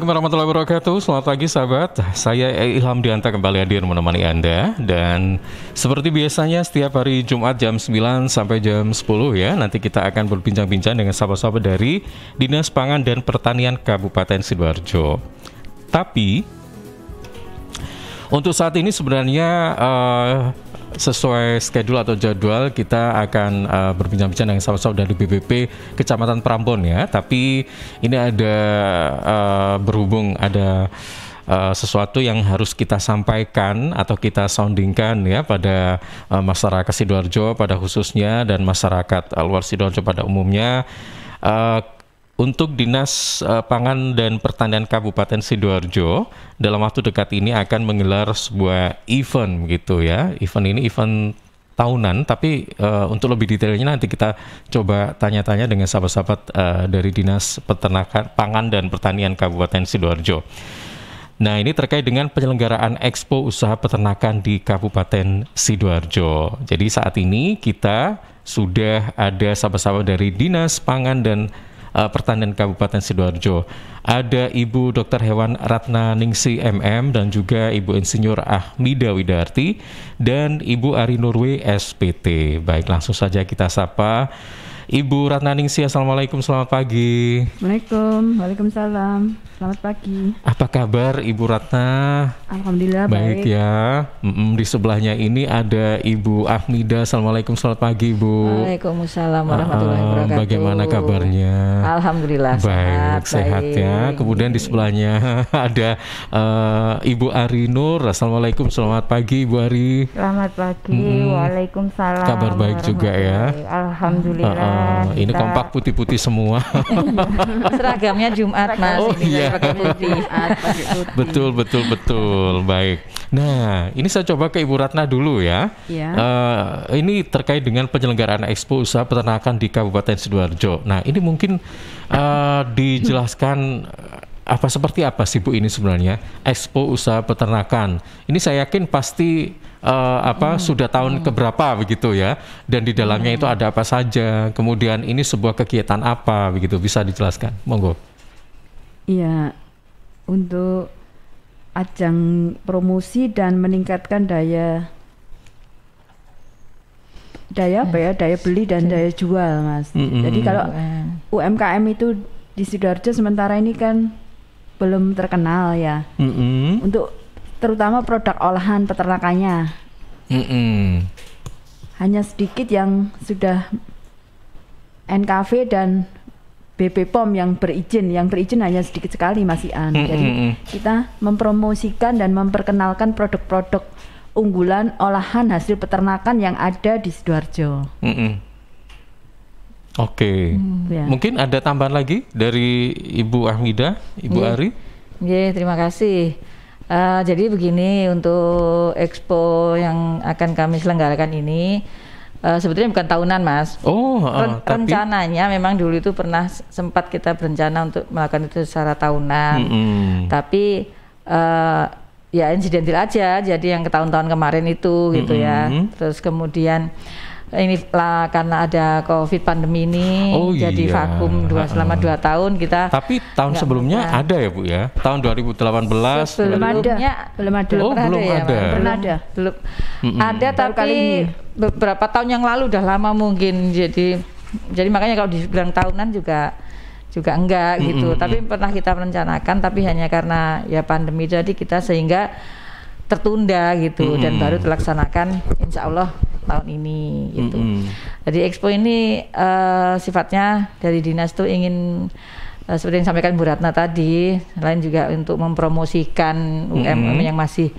Assalamualaikum warahmatullahi wabarakatuh. Selamat pagi sahabat. Saya Ilham Dianta kembali hadir menemani Anda dan seperti biasanya setiap hari Jumat jam 9 sampai jam 10 ya. Nanti kita akan berbincang-bincang dengan sahabat-sahabat dari Dinas Pangan dan Pertanian Kabupaten Sidoarjo. Tapi untuk saat ini sebenarnya uh, sesuai schedule atau jadwal kita akan uh, berbincang-bincang dengan sahabat-sahabat dari BPP Kecamatan Prambon ya. Tapi ini ada uh, berhubung ada uh, sesuatu yang harus kita sampaikan atau kita soundingkan ya pada uh, masyarakat Sidoarjo pada khususnya dan masyarakat luar Sidoarjo pada umumnya. Uh, untuk Dinas eh, Pangan dan Pertanian Kabupaten Sidoarjo dalam waktu dekat ini akan menggelar sebuah event gitu ya. Event ini event tahunan tapi uh, untuk lebih detailnya nanti kita coba tanya-tanya dengan sahabat-sahabat uh, dari Dinas Peternakan Pangan dan Pertanian Kabupaten Sidoarjo. Nah, ini terkait dengan penyelenggaraan Expo Usaha Peternakan di Kabupaten Sidoarjo. Jadi saat ini kita sudah ada sahabat-sahabat dari Dinas Pangan dan uh, Pertanian Kabupaten Sidoarjo. Ada Ibu Dr. Hewan Ratna Ningsi MM dan juga Ibu Insinyur Ahmida Widarti dan Ibu Ari Nurwe SPT. Baik, langsung saja kita sapa Ibu Ratna Ningsi. Assalamualaikum, selamat pagi. Waalaikumsalam. Waalaikumsalam. Selamat pagi. Apa kabar Ibu Ratna? Alhamdulillah baik. Baik ya. Mm-mm, di sebelahnya ini ada Ibu Ahmida. Assalamualaikum, selamat pagi Ibu. Waalaikumsalam warahmatullahi ah, wabarakatuh. Bagaimana kabarnya? Alhamdulillah baik, sehat. Sehat ya. Kemudian di sebelahnya ada uh, Ibu Ari Nur. Assalamualaikum, selamat pagi Ibu Ari. Selamat pagi. Mm-mm. Waalaikumsalam. Kabar baik juga ya. Alhamdulillah. Uh, uh, ini kompak putih-putih semua. Seragamnya Jumat Mas. Oh kan? iya. Ah, betul betul betul baik. Nah ini saya coba ke Ibu Ratna dulu ya. ya. Uh, ini terkait dengan penyelenggaraan Expo Usaha Peternakan di Kabupaten sidoarjo. Nah ini mungkin uh, dijelaskan eh, apa seperti apa sih Bu ini sebenarnya Expo Usaha Peternakan. Ini saya yakin pasti uh, apa hmm. sudah tahun hmm. keberapa begitu ya dan di dalamnya hmm. itu ada apa saja kemudian ini sebuah kegiatan apa begitu bisa dijelaskan monggo Iya, untuk ajang promosi dan meningkatkan daya daya apa ya daya beli dan daya jual mas. Mm-hmm. Jadi kalau UMKM itu di sidoarjo sementara ini kan belum terkenal ya. Mm-hmm. Untuk terutama produk olahan peternakannya. Mm-hmm. Hanya sedikit yang sudah NKV dan BP POM yang berizin, yang berizin hanya sedikit sekali masih Ian. Mm -hmm. Jadi kita mempromosikan dan memperkenalkan produk-produk unggulan olahan hasil peternakan yang ada di sidoarjo. Mm -hmm. Oke, okay. mm, ya. mungkin ada tambahan lagi dari Ibu Ahmida, Ibu yeah. Ari. Iya, yeah, terima kasih. Uh, jadi begini untuk expo yang akan kami selenggarakan ini. Uh, sebetulnya bukan tahunan mas. Oh. Uh, Ren tapi... Rencananya memang dulu itu pernah sempat kita berencana untuk melakukan itu secara tahunan. Mm -hmm. Tapi uh, ya insidentil aja. Jadi yang ke tahun-tahun kemarin itu gitu mm -hmm. ya. Terus kemudian ini lah karena ada covid pandemi ini oh, jadi iya. vakum dua selama dua tahun kita tapi tahun sebelumnya pernah. ada ya bu ya tahun 2018 belum ada belum ada oh, belum ada, ya, ada. Ya, belum ada belum mm -mm. ada tapi ya? beberapa tahun yang lalu udah lama mungkin jadi jadi makanya kalau dibilang tahunan juga juga enggak mm -mm. gitu tapi pernah kita merencanakan tapi hanya karena ya pandemi jadi kita sehingga tertunda gitu hmm. dan baru dilaksanakan insya Allah tahun ini gitu. Hmm. Jadi Expo ini uh, sifatnya dari dinas tuh ingin uh, seperti yang sampaikan Bu Ratna tadi, lain juga untuk mempromosikan mm hmm. yang masih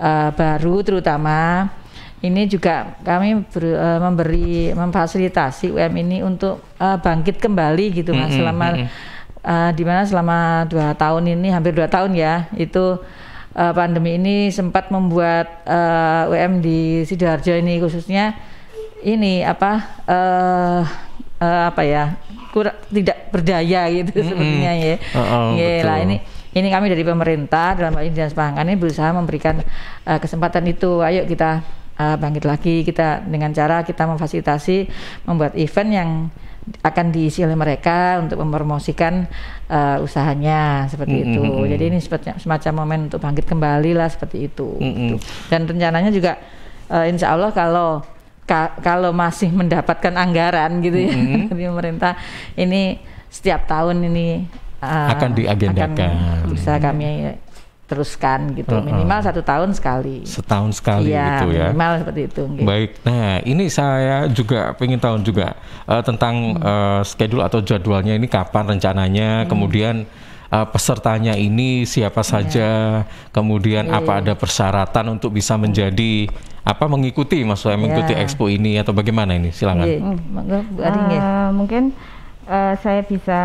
uh, baru terutama ini juga kami ber, uh, memberi memfasilitasi UM ini untuk uh, bangkit kembali gitu mas mm -hmm. selama uh, di mana selama dua tahun ini hampir dua tahun ya itu uh, pandemi ini sempat membuat uh, UM di sidoarjo ini khususnya ini apa uh, uh, apa ya kurang tidak berdaya gitu mm -hmm. sebenarnya ya. Oh, oh, iya, lah ini ini kami dari pemerintah dalam hal ini dinas pangan ini berusaha memberikan uh, kesempatan itu. Ayo kita uh, bangkit lagi kita dengan cara kita memfasilitasi membuat event yang akan diisi oleh mereka untuk mempromosikan uh, usahanya seperti mm -hmm. itu. Jadi ini semacam momen untuk bangkit kembali lah seperti itu. Mm -hmm. Dan rencananya juga uh, insya Allah kalau ka, kalau masih mendapatkan anggaran gitu ya mm -hmm. dari pemerintah ini setiap tahun ini uh, akan diagendakan akan bisa kami teruskan gitu uh, uh. minimal satu tahun sekali setahun sekali ya, gitu ya minimal seperti itu gitu. baik nah ini saya juga ingin tahu juga uh, tentang hmm. uh, schedule atau jadwalnya ini kapan rencananya hmm. kemudian uh, pesertanya ini siapa iya. saja ya. kemudian iya, apa iya. ada persyaratan untuk bisa hmm. menjadi apa mengikuti maksudnya mengikuti ya. expo ini atau bagaimana ini silakan yeah. Hmm, uh, mungkin uh, saya bisa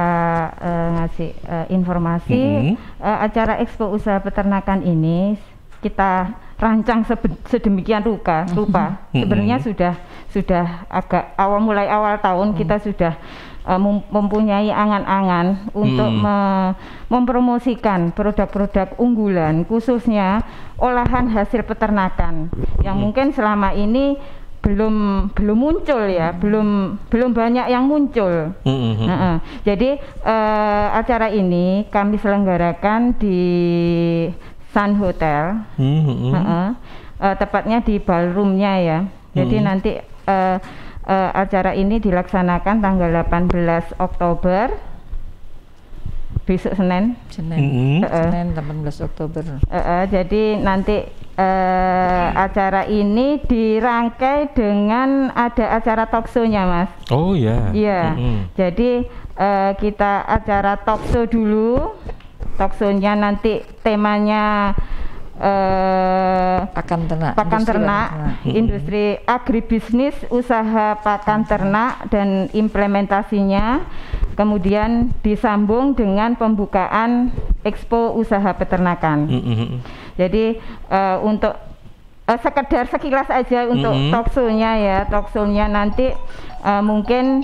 uh, ngasih uh, informasi mm -hmm. uh, acara Expo Usaha Peternakan ini kita rancang sedemikian rupa, rupa. Mm -hmm. sebenarnya sudah sudah agak awal mulai awal tahun mm -hmm. kita sudah mempunyai angan-angan untuk hmm. me mempromosikan produk-produk unggulan khususnya olahan hasil peternakan yang hmm. mungkin selama ini belum belum muncul ya, hmm. belum belum banyak yang muncul. Mm-hmm. uh, jadi uh, acara ini kami selenggarakan di Sun Hotel, mm-hmm. uh, uh, uh, tepatnya di ballroomnya ya. Jadi hmm nanti uh, uh, acara ini dilaksanakan tanggal 18 Oktober besok Senin. Senin. Mm -hmm. uh, Senin 18 Oktober. Uh, uh, jadi nanti uh, acara ini dirangkai dengan ada acara toksonya, Mas. Oh ya. Yeah. Iya. Yeah. Mm -hmm. Jadi uh, kita acara tokso dulu. Toksonya nanti temanya uh, pakan ternak, pakan industri ternak, ternak, hmm. industri agribisnis, usaha pakan ternak dan implementasinya, kemudian disambung dengan pembukaan Expo Usaha Peternakan. Hmm, hmm, Jadi uh, untuk uh, sekedar sekilas aja untuk mm toksulnya ya, toksulnya nanti uh, mungkin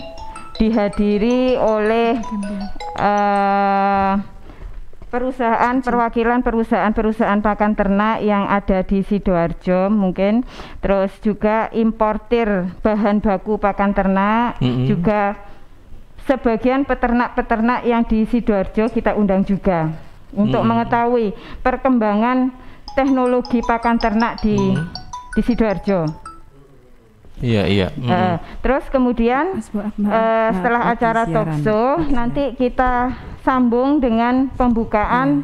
dihadiri oleh Uh, perusahaan perwakilan perusahaan-perusahaan pakan ternak yang ada di sidoarjo mungkin terus juga importir bahan baku pakan ternak mm -hmm. juga sebagian peternak-peternak yang di sidoarjo kita undang juga untuk mm -hmm. mengetahui perkembangan teknologi pakan ternak di mm -hmm. di sidoarjo Iya iya. Mm. Uh, terus kemudian uh, setelah acara talkshow nanti kita sambung dengan pembukaan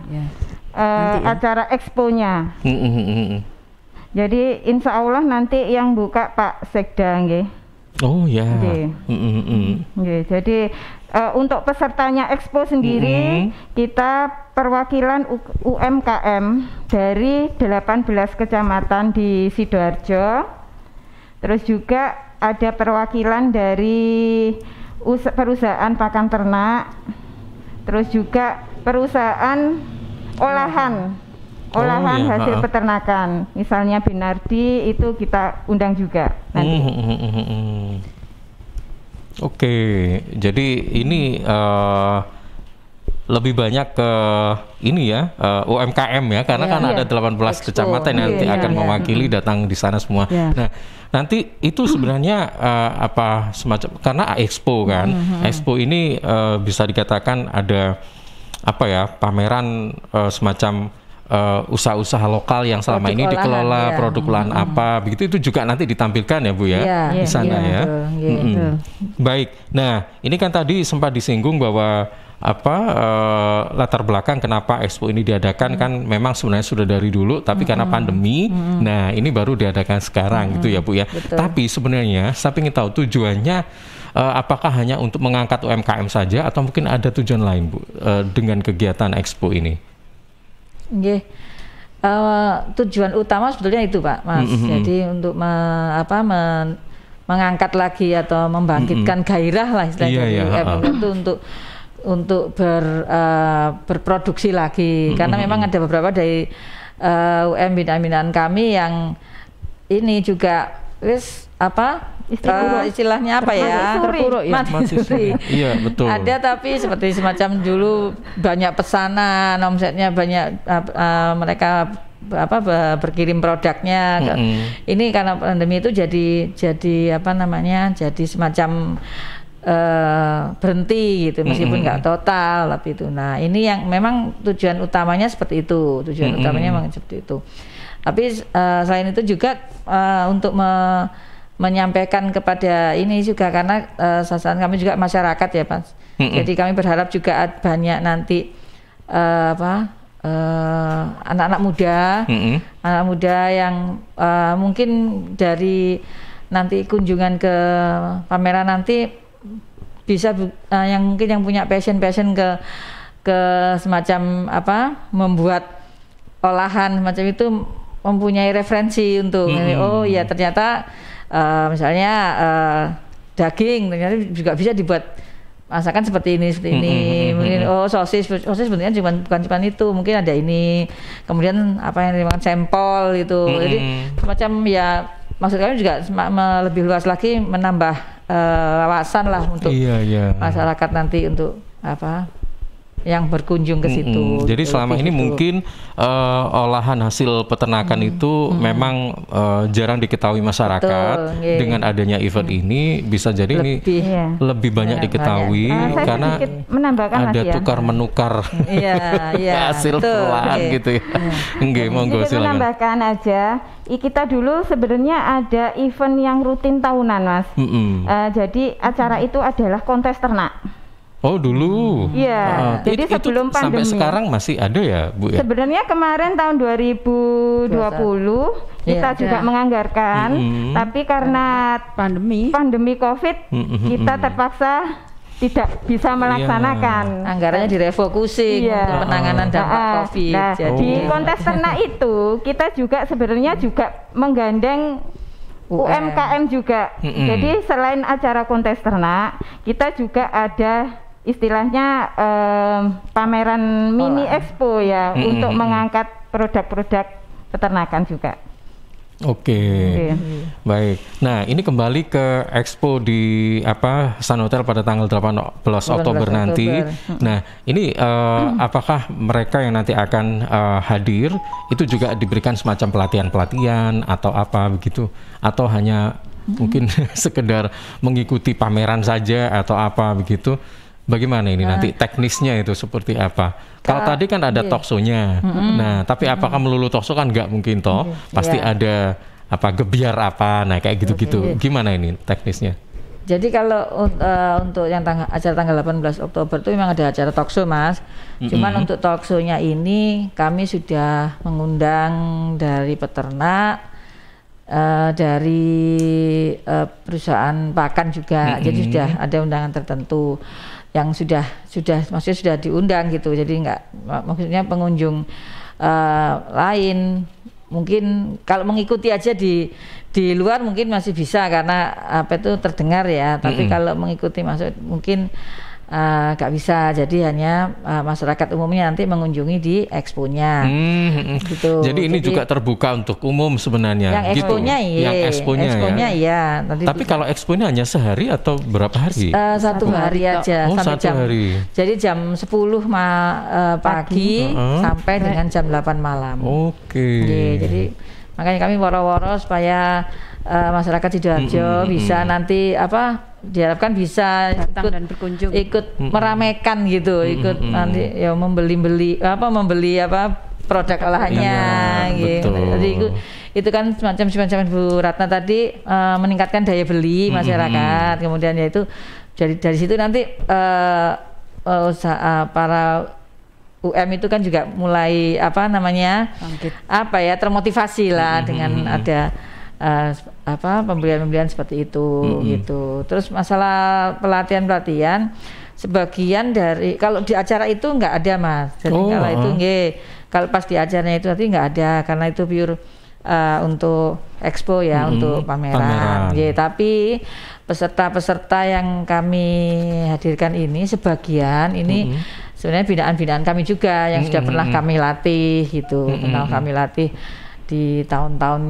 uh, acara eksponya. Jadi insya Allah nanti yang buka Pak Sekda, nge. Oh ya. Yeah. Mm jadi uh, untuk pesertanya Expo sendiri mm -hmm. kita perwakilan U UMKM dari 18 kecamatan di sidoarjo Terus juga ada perwakilan dari perusahaan pakan ternak. Terus juga perusahaan olahan. Oh, olahan iya. hasil peternakan. Misalnya Binardi itu kita undang juga nanti. Hmm, hmm, hmm, Oke, okay. jadi ini uh, lebih banyak ke ini ya uh, eh, UMKM ya karena yeah, kan yeah. ada 18 Expo. kecamatan yang yeah, nanti yeah, akan yeah. mewakili hmm. datang di sana semua. Yeah. Nah, nanti itu sebenarnya uh, apa semacam karena Expo kan. Mm -hmm. Expo ini uh, bisa dikatakan ada apa ya pameran uh, semacam usaha-usaha lokal yang selama produk ini olahan, dikelola ya. produk hmm, olahan hmm, hmm. apa begitu itu juga nanti ditampilkan ya Bu ya, ya di sana iya, ya. ya. Itu, ya mm Itu. Baik. Nah, ini kan tadi sempat disinggung bahwa apa uh, latar belakang kenapa expo ini diadakan hmm. kan memang sebenarnya sudah dari dulu tapi hmm. karena pandemi hmm. nah ini baru diadakan sekarang hmm. gitu ya Bu ya. Betul. Tapi sebenarnya saya ingin tahu tujuannya uh, apakah hanya untuk mengangkat UMKM saja atau mungkin ada tujuan lain Bu uh, dengan kegiatan expo ini? Oke Yeah. Uh, tujuan utama sebetulnya itu Pak Mas. Mm -hmm. Jadi untuk me, apa me- mengangkat lagi atau membangkitkan mm -hmm. gairah lah istilahnya yeah, yeah, itu untuk untuk ber, uh, berproduksi lagi hmm karena hmm, memang hmm. ada beberapa dari uh, eh, UM binaan-binaan kami yang ini juga wis apa uh, istilahnya apa ya terpuruk ya mati iya betul ada tapi seperti semacam dulu banyak pesanan omsetnya banyak uh, uh, mereka apa berkirim produknya hmm, -hmm. ini karena pandemi itu jadi jadi apa namanya jadi semacam Eh, berhenti gitu meskipun nggak mm -hmm. total tapi itu nah ini yang memang tujuan utamanya seperti itu tujuan mm -hmm. utamanya memang seperti itu tapi uh, selain itu juga uh, untuk me menyampaikan kepada ini juga karena uh, sasaran kami juga masyarakat ya Pak. Mm -hmm. Jadi kami berharap juga banyak nanti uh, apa uh, anak-anak muda, mm -hmm. anak muda yang uh, mungkin dari nanti kunjungan ke pameran nanti bisa uh, yang mungkin yang punya passion-passion ke ke semacam apa membuat olahan semacam itu mempunyai referensi untuk hmm. oh ya ternyata uh, misalnya uh, daging ternyata juga bisa dibuat masakan seperti ini seperti ini mungkin oh sosis sosis sebenarnya cuma bukan cuma itu mungkin ada ini kemudian apa yang dimakan sampel gitu hmm. jadi semacam ya maksud kami juga lebih luas lagi menambah uh, wawasan lah untuk iya, iya. masyarakat nanti untuk apa yang berkunjung ke situ. -hmm. Jadi gitu, selama gitu. ini mungkin uh, olahan hasil peternakan -hmm. itu -hmm. memang uh, jarang diketahui masyarakat. Betul, yeah. Dengan adanya event -hmm. ini bisa jadi lebih, ini iya. yeah. lebih banyak iya, Benar diketahui banyak. Ah, karena menambahkan ada ya. tukar menukar yeah, iya, yeah, hasil betul, olahan gitu ya. Yeah. Nggih, monggo silakan. Menambahkan aja. I, kita dulu sebenarnya ada event yang rutin tahunan, Mas. Mm -hmm. uh, jadi acara itu adalah kontes ternak. Oh dulu. Iya. Uh, jadi it, sebelum itu pandemi. Sampai sekarang masih ada ya, Bu ya? Sebenarnya kemarin tahun 2020 20. kita ya, juga menganggarkan, -hmm. tapi karena pandemi pandemi Covid mm -hmm. kita terpaksa tidak bisa melaksanakan. Ya. Anggarannya direfokusi ya. untuk penanganan ah, dampak nah, Covid. Nah, jadi oh. di kontes ternak itu kita juga sebenarnya juga menggandeng UMKM juga. Mm -hmm. Jadi selain acara kontes ternak, kita juga ada istilahnya um, pameran mini Olah. expo ya hmm. untuk mengangkat produk-produk peternakan juga. Oke, okay. Iya. okay. baik. Nah, ini kembali ke expo di apa Sun Hotel pada tanggal 18 Oktober nanti. Nah, ini uh, hmm. apakah mereka yang nanti akan uh, hadir itu juga diberikan semacam pelatihan-pelatihan atau apa begitu, atau hanya hmm. mungkin sekedar mengikuti pameran saja atau apa begitu? Bagaimana ini nah. nanti ah. teknisnya itu seperti apa? Kalau tadi kan ada yeah. toksonya, mm -hmm. nah tapi mm -hmm. apakah melulu tokso kan nggak mungkin toh? Mm -hmm. Pasti yeah. ada apa gebiar apa, nah kayak gitu-gitu. Okay. Gimana ini teknisnya? Jadi kalau uh, untuk yang tang acara tanggal 18 Oktober itu memang ada acara tokso mas. Cuman mm -hmm. untuk toksonya ini kami sudah mengundang dari peternak, uh, dari uh, perusahaan pakan juga. Mm -hmm. Jadi sudah ada undangan tertentu yang sudah sudah maksudnya sudah diundang gitu jadi nggak maksudnya pengunjung uh, lain mungkin kalau mengikuti aja di di luar mungkin masih bisa karena apa itu terdengar ya tapi mm -hmm. kalau mengikuti maksud mungkin Eh, nggak uh, bisa jadi hanya uh, masyarakat umumnya nanti mengunjungi di eksponya hmm, hmm, hmm, gitu jadi ini jadi, juga terbuka untuk umum sebenarnya yang gitu. eksponya iya yang exponya, exponya ya, ya. Nanti tapi bisa. kalau eksponya hanya sehari atau berapa hari uh, satu, satu hari, hari aja oh, sampai satu jam hari. jadi jam 10 ma uh, pagi pagi. uh -huh. sampai dengan jam 8 malam oke okay. Iya, yeah, jadi makanya kami woro-woro supaya uh, masyarakat sidoarjo mm -hmm. bisa nanti apa diharapkan bisa Datang ikut dan berkunjung ikut mm -hmm. meramaikan gitu mm -hmm. ikut nanti ya membeli-beli apa membeli apa produk olahannya ya, gitu. Jadi itu itu kan semacam semacam Bu Ratna tadi uh, meningkatkan daya beli masyarakat. Mm -hmm. Kemudian yaitu dari dari situ nanti uh, uh, usaha para UM itu kan juga mulai apa namanya Bangkit. apa ya termotivasi lah mm -hmm. dengan ada uh, apa pembelian-pembelian seperti itu mm-hmm. gitu. Terus masalah pelatihan-pelatihan sebagian dari kalau di acara itu nggak ada mas. Jadi oh, kalau uh. itu uh-huh. nge, kalau pas di acaranya itu nanti nggak ada karena itu pure uh, untuk expo ya mm-hmm. untuk pameran. pameran. Yeah, tapi peserta-peserta yang kami hadirkan ini sebagian ini mm-hmm. sebenarnya binaan-binaan kami juga yang mm-hmm. sudah pernah kami latih gitu, mm-hmm. kami latih di tahun-tahun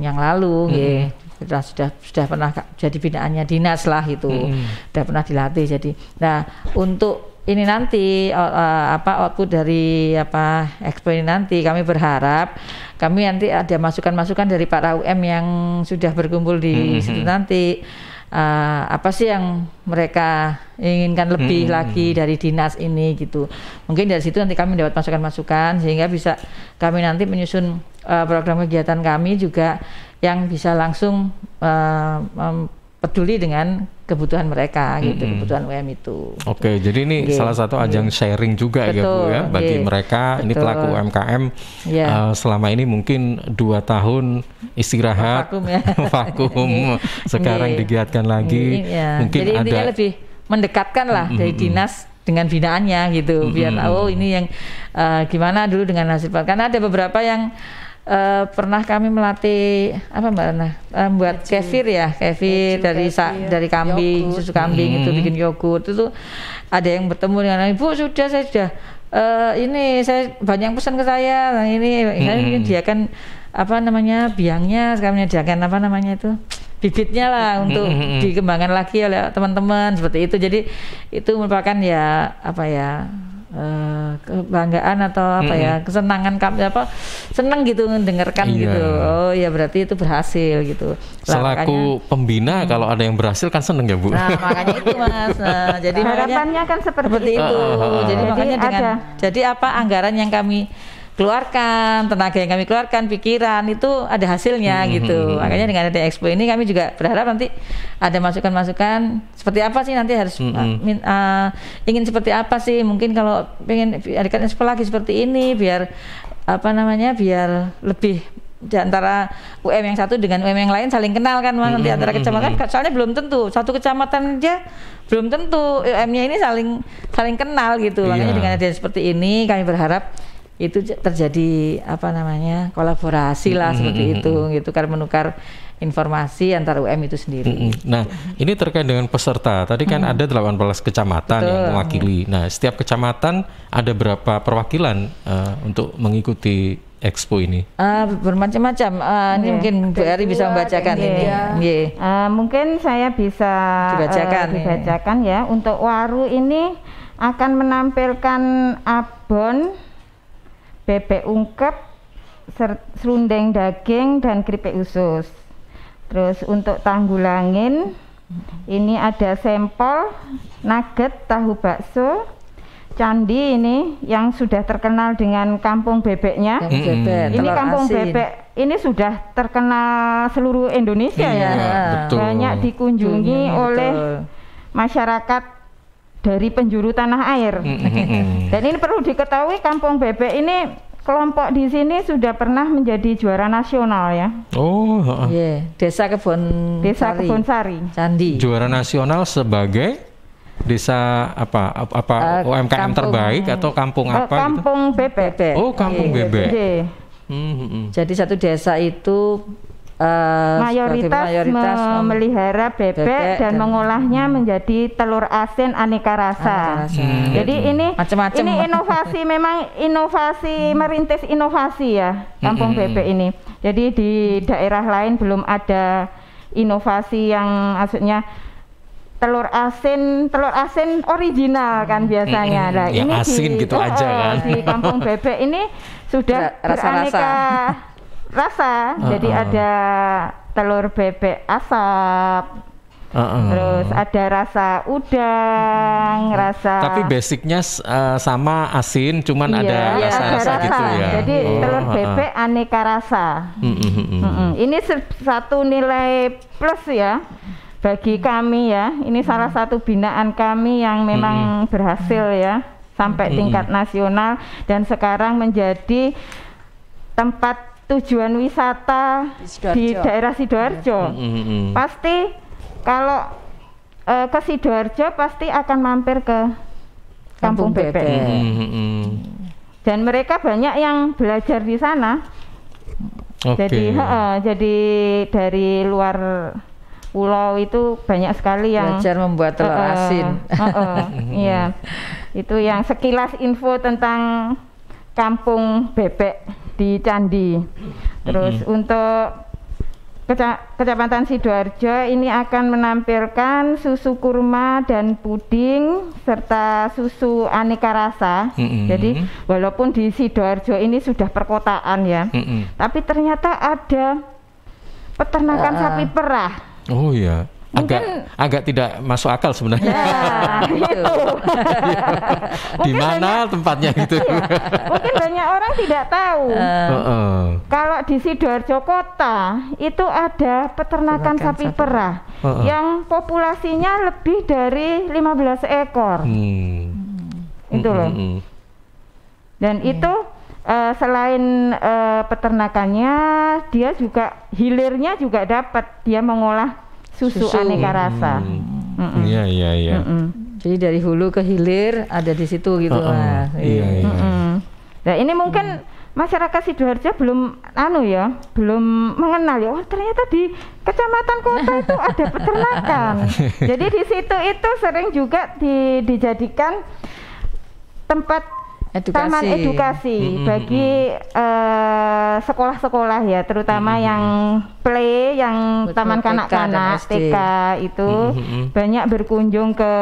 yang lalu mm -hmm. sudah sudah sudah pernah jadi binaannya dinas lah itu mm sudah pernah dilatih jadi nah untuk ini nanti uh, apa output dari apa ekspor ini nanti kami berharap kami nanti ada masukan-masukan dari para UM yang sudah berkumpul di mm-hmm. situ nanti uh, apa sih yang mereka inginkan lebih mm-hmm. lagi dari dinas ini gitu mungkin dari situ nanti kami dapat masukan-masukan sehingga bisa kami nanti menyusun uh, program kegiatan kami juga yang bisa langsung uh, eh, peduli dengan kebutuhan mereka mm -hmm. gitu kebutuhan UM itu. Oke, gitu. jadi ini yeah. Gitu. salah satu ajang yeah. sharing juga ya, Betul, ya Bu ya bagi iya. mereka Betul. ini pelaku UMKM yeah. Iya. uh, selama ini mungkin dua tahun istirahat vakum, ya. vakum sekarang yeah. digiatkan lagi yeah. mungkin jadi ada lebih mendekatkan lah mm -hmm. dari dinas dengan binaannya gitu mm -hmm. biar oh ini yang uh, gimana dulu dengan hasil karena ada beberapa yang uh, pernah kami melatih apa mbak Uh, buat um, kefir ya kefir dari kefir. dari kambing yogurt. susu kambing hmm. itu bikin yogurt itu tuh ada yang bertemu dengan ibu sudah saya sudah uh, ini saya banyak pesan ke saya nah, ini hmm. saya kan apa namanya biangnya sekarang menyediakan apa namanya itu bibitnya lah hmm. untuk hmm. Hmm. dikembangkan lagi oleh teman-teman seperti itu jadi itu merupakan ya apa ya uh, kebanggaan atau apa mm -hmm. ya kesenangan kami apa seneng gitu mendengarkan iya. gitu oh ya berarti itu berhasil gitu lah, selaku makanya, pembina mm, kalau ada yang berhasil kan seneng ya bu nah makanya itu mas nah, jadi harapannya kan seperti, itu, Uh, uh, uh, jadi, jadi makanya ada. jadi apa anggaran yang kami keluarkan, tenaga yang kami keluarkan, pikiran itu ada hasilnya hmm, gitu. Hmm, hmm, hmm. Makanya dengan ada expo ini kami juga berharap nanti ada masukan-masukan seperti apa sih nanti harus hmm, uh, ingin seperti apa sih? Mungkin kalau ingin adakan expo lagi seperti ini biar apa namanya? biar lebih di antara UM yang satu dengan UM yang lain saling kenal kan mas nanti antara kecamatan kan, soalnya belum tentu satu kecamatan aja belum tentu UM-nya ini saling saling kenal gitu yeah. makanya dengan adanya seperti ini kami berharap itu terjadi apa namanya kolaborasi lah mm -hmm. seperti itu gitu kan menukar informasi antar UM itu sendiri. Mm -hmm. Nah, gitu. ini terkait dengan peserta. Tadi kan mm -hmm. ada 18 kecamatan Betul. yang mewakili. Nah, setiap kecamatan ada berapa perwakilan uh, untuk mengikuti expo ini? Uh, bermacam-macam. Uh, yeah. Ini iya, mungkin Bu Eri bisa membacakan yeah. ini. Yeah. Iya. Uh, mungkin saya bisa dibacakan, uh, dibacakan yeah. ya. Untuk Waru ini akan menampilkan abon bebek ungkep, serundeng daging dan keripik usus. Terus untuk tanggulangin, ini ada sampel nugget tahu bakso Candi ini yang sudah terkenal dengan kampung bebeknya. bebek, ini kampung asin. bebek ini sudah terkenal seluruh Indonesia iya, ya. Betul. Banyak dikunjungi Dunia, oleh masyarakat dari penjuru tanah air. Mm, mm, mm, Dan ini perlu diketahui Kampung Bebek ini kelompok di sini sudah pernah menjadi juara nasional ya. Oh, heeh. yeah. Desa kebun Desa Sari. Kebon Sari. Candi. Juara nasional sebagai desa apa apa uh, eh, UMKM kampung, terbaik atau kampung uh, apa gitu? kampung gitu? Bebek. Oh, kampung yeah. Iya, Bebek. Yeah. Mm -hmm. Jadi satu desa itu Uh, mayoritas, mayoritas memelihara bebek, bebek dan, dan mengolahnya hmm. menjadi telur asin aneka rasa. Aneka rasa. Hmm. Jadi hmm. ini Macem -macem. ini inovasi memang inovasi hmm. merintis inovasi ya hmm. kampung hmm. bebek ini. Jadi di daerah lain belum ada inovasi yang maksudnya telur asin telur asin original hmm. kan biasanya hmm, lah ini asin di, gitu oh, aja oh, kan di kampung bebek ini sudah rasa -rasa. beraneka rasa. Uh, Jadi ah. ada telur bebek asap. Uh, uh. Terus ada rasa udang, hmm. rasa. Tapi basicnya uh, sama asin, cuman iya, ada rasa-rasa iya, gitu ya. Jadi oh, telur bebek uh, aneka rasa. Mm, mm, Ini satu nilai plus ya bagi kami ya. Ini salah satu binaan kami yang memang berhasil ya sampai tingkat nasional dan sekarang menjadi tempat tujuan wisata Sidoarjo. di daerah sidoarjo iya. mm -hmm. pasti kalau uh, ke sidoarjo pasti akan mampir ke kampung, kampung bebek, bebek. Mm -hmm. dan mereka banyak yang belajar di sana okay. jadi uh, jadi dari luar pulau itu banyak sekali yang belajar membuat telur uh, asin. Uh, uh, uh, iya, itu yang sekilas info tentang kampung bebek di Candi. Terus mm -hmm. untuk Keca Kecamatan Sidoarjo ini akan menampilkan susu kurma dan puding serta susu aneka rasa. Mm -hmm. Jadi walaupun di Sidoarjo ini sudah perkotaan ya, mm -hmm. tapi ternyata ada peternakan uh. sapi perah. Oh iya. Mungkin, agak tidak masuk akal sebenarnya. Ya, di mana tempatnya gitu. Iya, mungkin banyak orang tidak tahu. Uh, Kalau di Sidoarjo Kota itu ada peternakan sapi, satu. perah uh, uh. yang populasinya lebih dari 15 ekor. Hmm. hmm. Itu hmm, loh. Hmm, hmm. Dan hmm. itu uh, selain uh, peternakannya, dia juga hilirnya juga dapat dia mengolah susu, aneka rasa. Hmm. Iya iya iya. Jadi dari hulu ke hilir ada di situ gitu uh -uh. lah. Iya iya. Mm -mm. Nah ini mungkin masyarakat sidoarjo belum anu ya, belum mengenal ya. Oh ternyata di kecamatan kota itu ada peternakan. Jadi di situ itu sering juga di, dijadikan tempat edukasi. taman edukasi hmm, hmm, hmm bagi hmm. Eh, sekolah-sekolah uh, ya, terutama hmm. yang play, yang Betul, taman kanak-kanak, TK, itu hmm. banyak berkunjung ke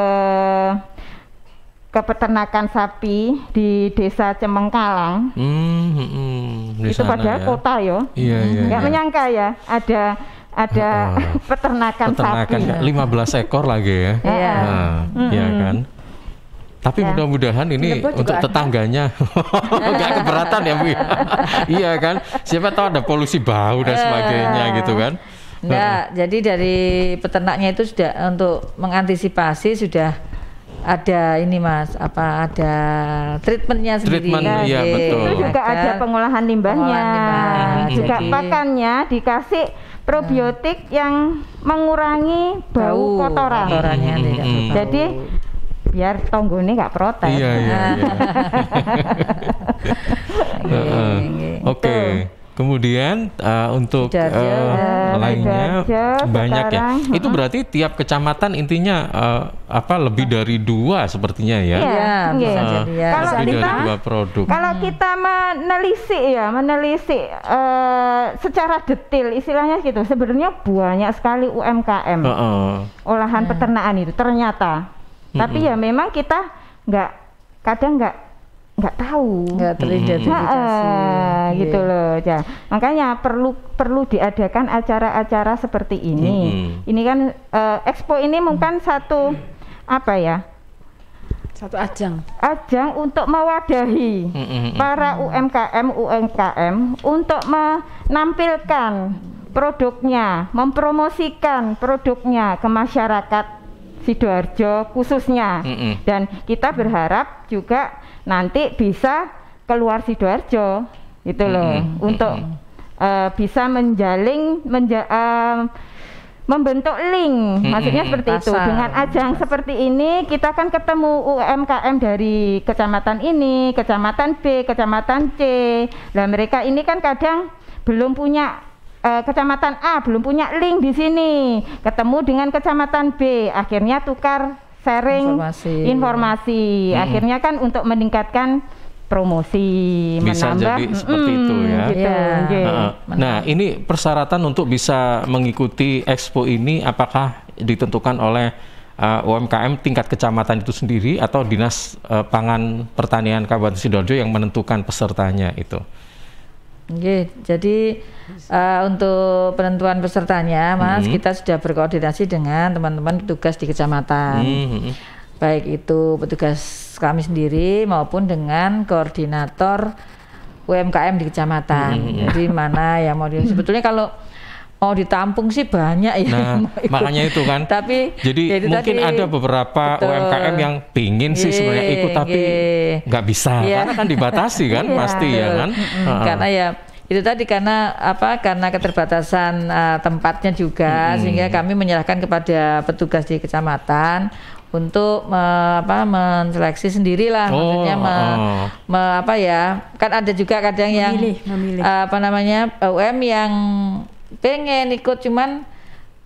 ke peternakan sapi di desa Cemengkalang. Hmm, hmm, Di itu pada ya. kota yo. Iya, iya, Nggak iya. menyangka ya ada ada uh, peternakan, peternakan sapi. 15 ekor lagi ya. Iya. Nah, hmm. Iya kan. Tapi ya. mudah-mudahan ini untuk tetangganya nggak keberatan ya Bu. iya kan? Siapa tahu ada polusi bau dan eh. sebagainya gitu kan. Nggak. jadi dari peternaknya itu sudah untuk mengantisipasi sudah ada ini mas apa ada treatmentnya sendiri Treatment, kan? iya, betul. itu juga ada, ada pengolahan limbahnya, pengolahan limbah. Hmm, juga jadi, pakannya dikasih probiotik hmm. yang mengurangi bau, bau kotoran hmm. hmm, hmm, hmm. jadi biar tonggone nggak protes. Iya iya. iya. uh, Oke. Okay. Gitu. Kemudian uh, untuk uh, lainnya banyak ya. sekarang, ya. Itu berarti tiap kecamatan intinya uh, apa lebih dari dua sepertinya ya. Iya, uh, kalau lebih kita, dari dua produk. Kalau hmm. kita menelisik ya, menelisik uh, secara detail istilahnya gitu. Sebenarnya banyak sekali UMKM. Uh, uh. Olahan uh. peternakan itu ternyata tapi ya memang kita nggak kadang nggak nggak tahu nggak teridentifikasi nah, yeah. gitu loh ya makanya perlu perlu diadakan acara-acara seperti ini mm-hmm. ini kan uh, expo ini mungkin satu apa ya satu ajang ajang untuk mewadahi mm-hmm. para UMKM UMKM untuk menampilkan produknya mempromosikan produknya ke masyarakat Sidoarjo khususnya. Mm -hmm. Dan kita berharap juga nanti bisa keluar Sidoarjo itu loh mm -hmm. untuk mm -hmm. uh, bisa menjalin menja uh, membentuk link hmm, maksudnya seperti pasar. itu dengan ajang pasar. seperti ini kita kan ketemu UMKM dari kecamatan ini kecamatan B kecamatan C dan mereka ini kan kadang belum punya eh, kecamatan A belum punya link di sini, ketemu dengan kecamatan B, akhirnya tukar sharing informasi. informasi. Hmm. Akhirnya kan untuk meningkatkan promosi bisa menambah jadi seperti hmm, itu ya. Gitu, yeah. Iya. Gitu. nah, nah, ini persyaratan untuk bisa mengikuti expo ini apakah ditentukan oleh uh, eh, UMKM tingkat kecamatan itu sendiri atau dinas uh, pangan pertanian Kabupaten Sidoarjo yang menentukan pesertanya itu? Oke, jadi uh, untuk penentuan pesertanya, Mas, hmm. kita sudah berkoordinasi dengan teman-teman petugas di kecamatan, hmm. hmm, hmm. baik itu petugas kami sendiri maupun dengan koordinator UMKM di kecamatan. Hmm, hmm. Jadi mana yang mau di sebetulnya kalau Oh ditampung sih banyak ya. Nah, makanya itu kan. tapi jadi, jadi ya mungkin tadi, ada beberapa betul. UMKM yang pingin sih iya, sebenarnya ikut tapi iya. nggak bisa ya. karena kan dibatasi kan iya, pasti ya kan. hmm Karena ya itu tadi karena apa? Karena keterbatasan uh, tempatnya juga hmm. sehingga kami menyerahkan kepada petugas di kecamatan untuk me, apa menseleksi sendirilah oh, maksudnya me, oh. me, apa ya kan ada juga kadang memilih, yang memilih. Uh, apa namanya UM yang pengen ikut cuman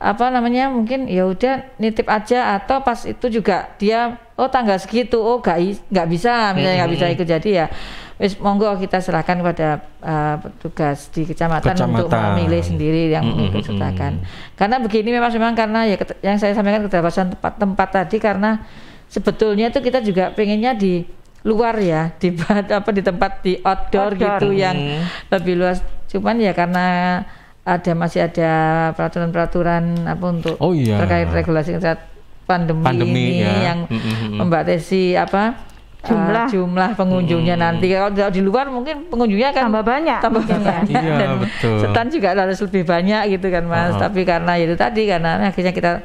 apa namanya mungkin ya udah nitip aja atau pas itu juga dia oh tanggal segitu oh gak nggak bisa misalnya nggak bisa ikut jadi ya wis monggo kita serahkan kepada uh, petugas di kecamatan, kecamatan untuk memilih sendiri yang -hmm. ikut sertakan karena begini memang memang karena ya yang saya sampaikan keterbatasan tempat-tempat tadi karena sebetulnya itu kita juga pengennya di luar ya di apa di tempat di outdoor, outdoor. gitu yang lebih luas cuman ya karena ada masih ada peraturan-peraturan apa untuk oh, iya. terkait regulasi saat pandemi, pandemi ini ya. yang mm -hmm. membatasi mm, mm. apa eh, jumlah uh, jumlah pengunjungnya hmm. nanti kalau, di luar mungkin pengunjungnya kan tambah banyak tambah banyak ya. iya, dan betul. setan juga harus lebih banyak gitu kan mas uh tapi karena itu tadi karena akhirnya kita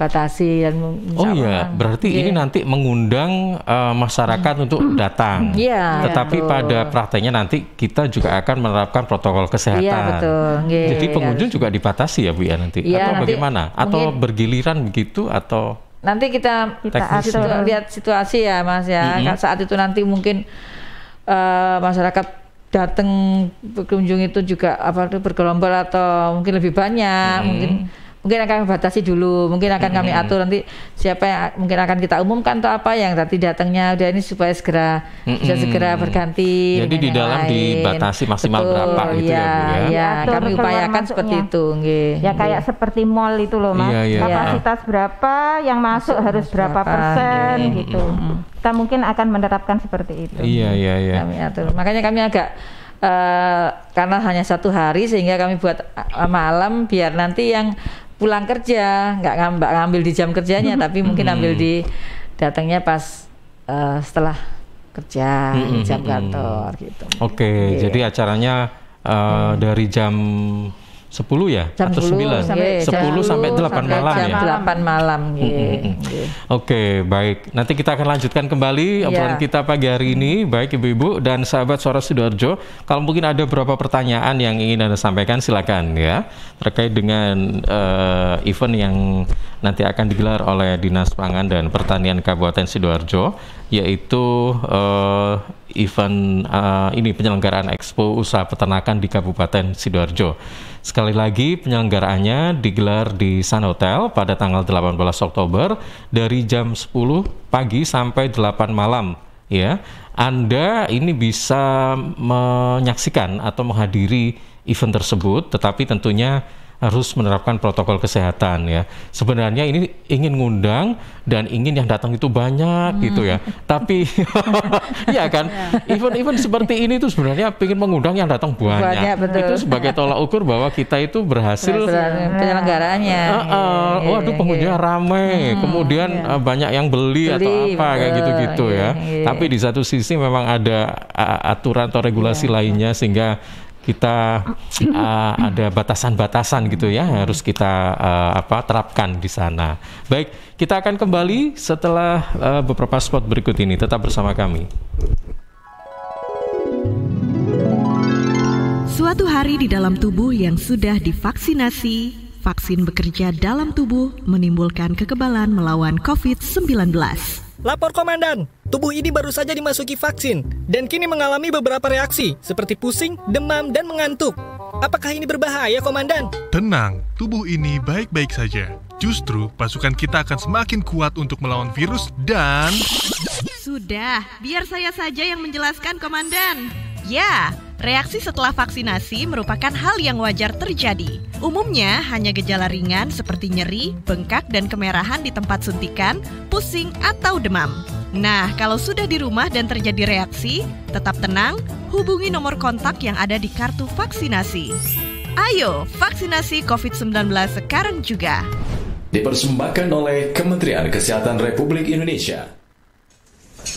batasi dan Oh iya, berarti yeah. ini nanti mengundang uh, masyarakat hmm. untuk datang. Iya. Yeah, Tetapi yeah, pada prakteknya nanti kita juga akan menerapkan protokol kesehatan. Iya yeah, betul. Yeah, Jadi iya. pengunjung yeah, juga dibatasi ya Bu ya nanti yeah, atau nanti bagaimana? Atau mungkin, bergiliran begitu atau Nanti kita, kita ya? lihat situasi ya Mas ya. Mm -hmm. Saat itu nanti mungkin uh, masyarakat datang berkunjung itu juga apa itu bergelombol atau mungkin lebih banyak, hmm. mungkin mungkin akan batasi dulu, mungkin akan kami atur nanti siapa yang mungkin akan kita umumkan atau apa yang tadi datangnya udah ini supaya segera bisa segera berganti. Jadi di dalam lain. dibatasi maksimal Betul, berapa gitu ya, ya Bu ya. ya kami upayakan seperti itu, Nge. Ya kayak iya. seperti mall itu loh, Mas. Ya, ya. Kapasitas berapa yang masuk, masuk harus berapa, berapa persen Nge. gitu. Nge. Kita mungkin akan menerapkan seperti itu. Iya, iya, iya. Kami atur. Makanya kami agak Uh, karena hanya satu hari sehingga kami buat eh, malam biar nanti yang pulang kerja nggak ngambil ngambil di jam kerjanya tapi mungkin hmm. ambil di datangnya pas uh, setelah kerja hmm, hmm, jam kantor gitu. Oke, okay, iya. yeah. jadi acaranya uh, dari jam 10 ya jam atau 10, 9 sampai, 10 jam 10 sampai 8 sampai malam jam ya 8 malam mm -hmm. oke okay, baik nanti kita akan lanjutkan kembali yeah. obrolan kita pagi hari ini baik ibu-ibu dan sahabat suara Sidoarjo kalau mungkin ada beberapa pertanyaan yang ingin Anda sampaikan silakan ya terkait dengan uh, event yang nanti akan digelar oleh Dinas Pangan dan Pertanian Kabupaten Sidoarjo yaitu uh, event uh, ini penyelenggaraan Expo Usaha Peternakan di Kabupaten Sidoarjo. Sekali lagi penyelenggaraannya digelar di Sun Hotel pada tanggal 18 Oktober dari jam 10 pagi sampai 8 malam ya. Anda ini bisa menyaksikan atau menghadiri event tersebut tetapi tentunya harus menerapkan protokol kesehatan ya. Sebenarnya ini ingin ngundang dan ingin yang datang itu banyak hmm. gitu ya. Tapi iya kan? ya kan event-event seperti ini itu sebenarnya ingin mengundang yang datang banyak. banyak betul. Itu sebagai tolak ukur bahwa kita itu berhasil eh, eh, penyelenggaranya. penyelenggaraannya. Eh, uh, uh, waduh iya, iya. pengunjungnya ramai, hmm, kemudian banyak yang beli, beli atau apa betul, kayak gitu-gitu ya. Tapi di satu sisi memang ada aturan atau regulasi lainnya sehingga kita uh, ada batasan-batasan gitu ya harus kita uh, apa terapkan di sana. Baik, kita akan kembali setelah uh, beberapa spot berikut ini. Tetap bersama kami. Suatu hari di dalam tubuh yang sudah divaksinasi, vaksin bekerja dalam tubuh menimbulkan kekebalan melawan COVID-19. Lapor komandan, tubuh ini baru saja dimasuki vaksin dan kini mengalami beberapa reaksi seperti pusing, demam, dan mengantuk. Apakah ini berbahaya, komandan? Tenang, tubuh ini baik-baik saja. Justru pasukan kita akan semakin kuat untuk melawan virus dan... Sudah, biar saya saja yang menjelaskan, komandan. Ya, Reaksi setelah vaksinasi merupakan hal yang wajar terjadi. Umumnya hanya gejala ringan seperti nyeri, bengkak, dan kemerahan di tempat suntikan, pusing, atau demam. Nah, kalau sudah di rumah dan terjadi reaksi, tetap tenang, hubungi nomor kontak yang ada di kartu vaksinasi. Ayo, vaksinasi COVID-19 sekarang juga. Dipersembahkan oleh Kementerian Kesehatan Republik Indonesia.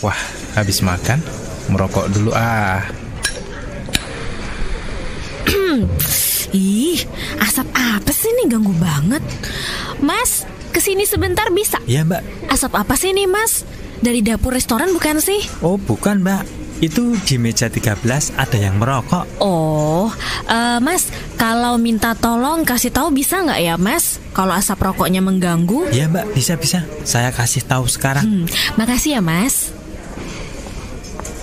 Wah, habis makan, merokok dulu ah. Hmm. Ih, asap apa sih ini ganggu banget? Mas, kesini sebentar bisa? ya Mbak. Asap apa sih ini Mas? Dari dapur restoran bukan sih? Oh, bukan, Mbak. Itu di meja 13 ada yang merokok. Oh, uh, Mas, kalau minta tolong kasih tahu bisa nggak ya, Mas? Kalau asap rokoknya mengganggu? Ya, Mbak, bisa bisa. Saya kasih tahu sekarang. Hmm, makasih ya, Mas.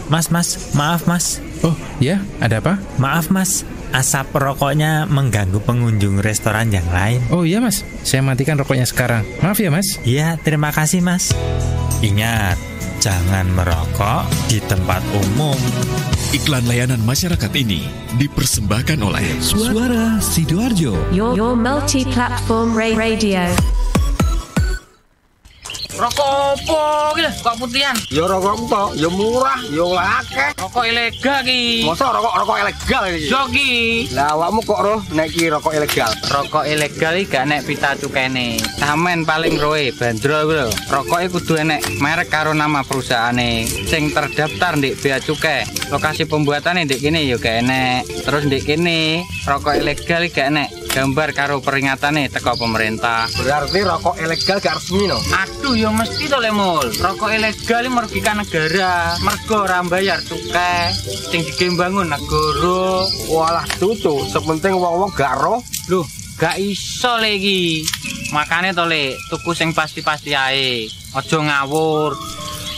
Mas, Mas, maaf, Mas. Oh, ya, ada apa? Maaf, Mas asap rokoknya mengganggu pengunjung restoran yang lain. Oh iya mas, saya matikan rokoknya sekarang. Maaf ya mas. Iya, terima kasih mas. Ingat, jangan merokok di tempat umum. Iklan layanan masyarakat ini dipersembahkan oleh Suara, Sidoarjo. Your, your multi-platform radio. Rokok opo gitu kok putihan? Ya rokok entok, ya murah, ya akeh. Rokok ilegal ki. Masa rokok rokok ilegal iki? Yo ki. Lah kok roh nek rokok ilegal. Rokok ilegal iki gak nek pita cukene. Sampeyan paling roe bandrol Rokok lho. dua kudu enek merek karo nama perusahaan perusahaane sing terdaftar di bea cukai. Lokasi pembuatane di ya ini yuk, gak enek. Terus di ini rokok ilegal iki gak enek gambar karo peringatan nih teko pemerintah berarti rokok ilegal gak resmi no aduh ya mesti to mul rokok ilegal ini merugikan negara mergo rambayar bayar cukai sing negoro negara walah tutu sepenting wong-wong gak roh duh gak iso lagi makanya to le tuku sing pasti-pasti ae ojo ngawur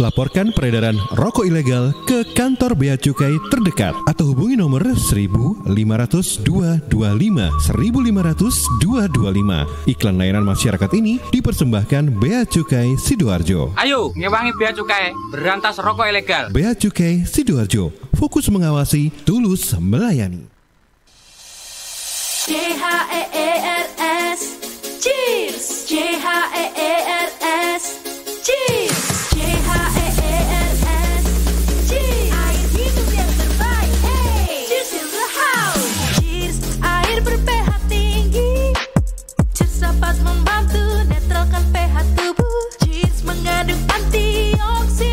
Laporkan peredaran rokok ilegal ke kantor bea cukai terdekat atau hubungi nomor 1500 225 1500 225. Iklan layanan masyarakat ini dipersembahkan bea cukai Sidoarjo. Ayo, ngewangi bea cukai, berantas rokok ilegal. Bea cukai Sidoarjo, fokus mengawasi, tulus melayani. C H E E R S Cheers. H E E R S Cheers. oxygen.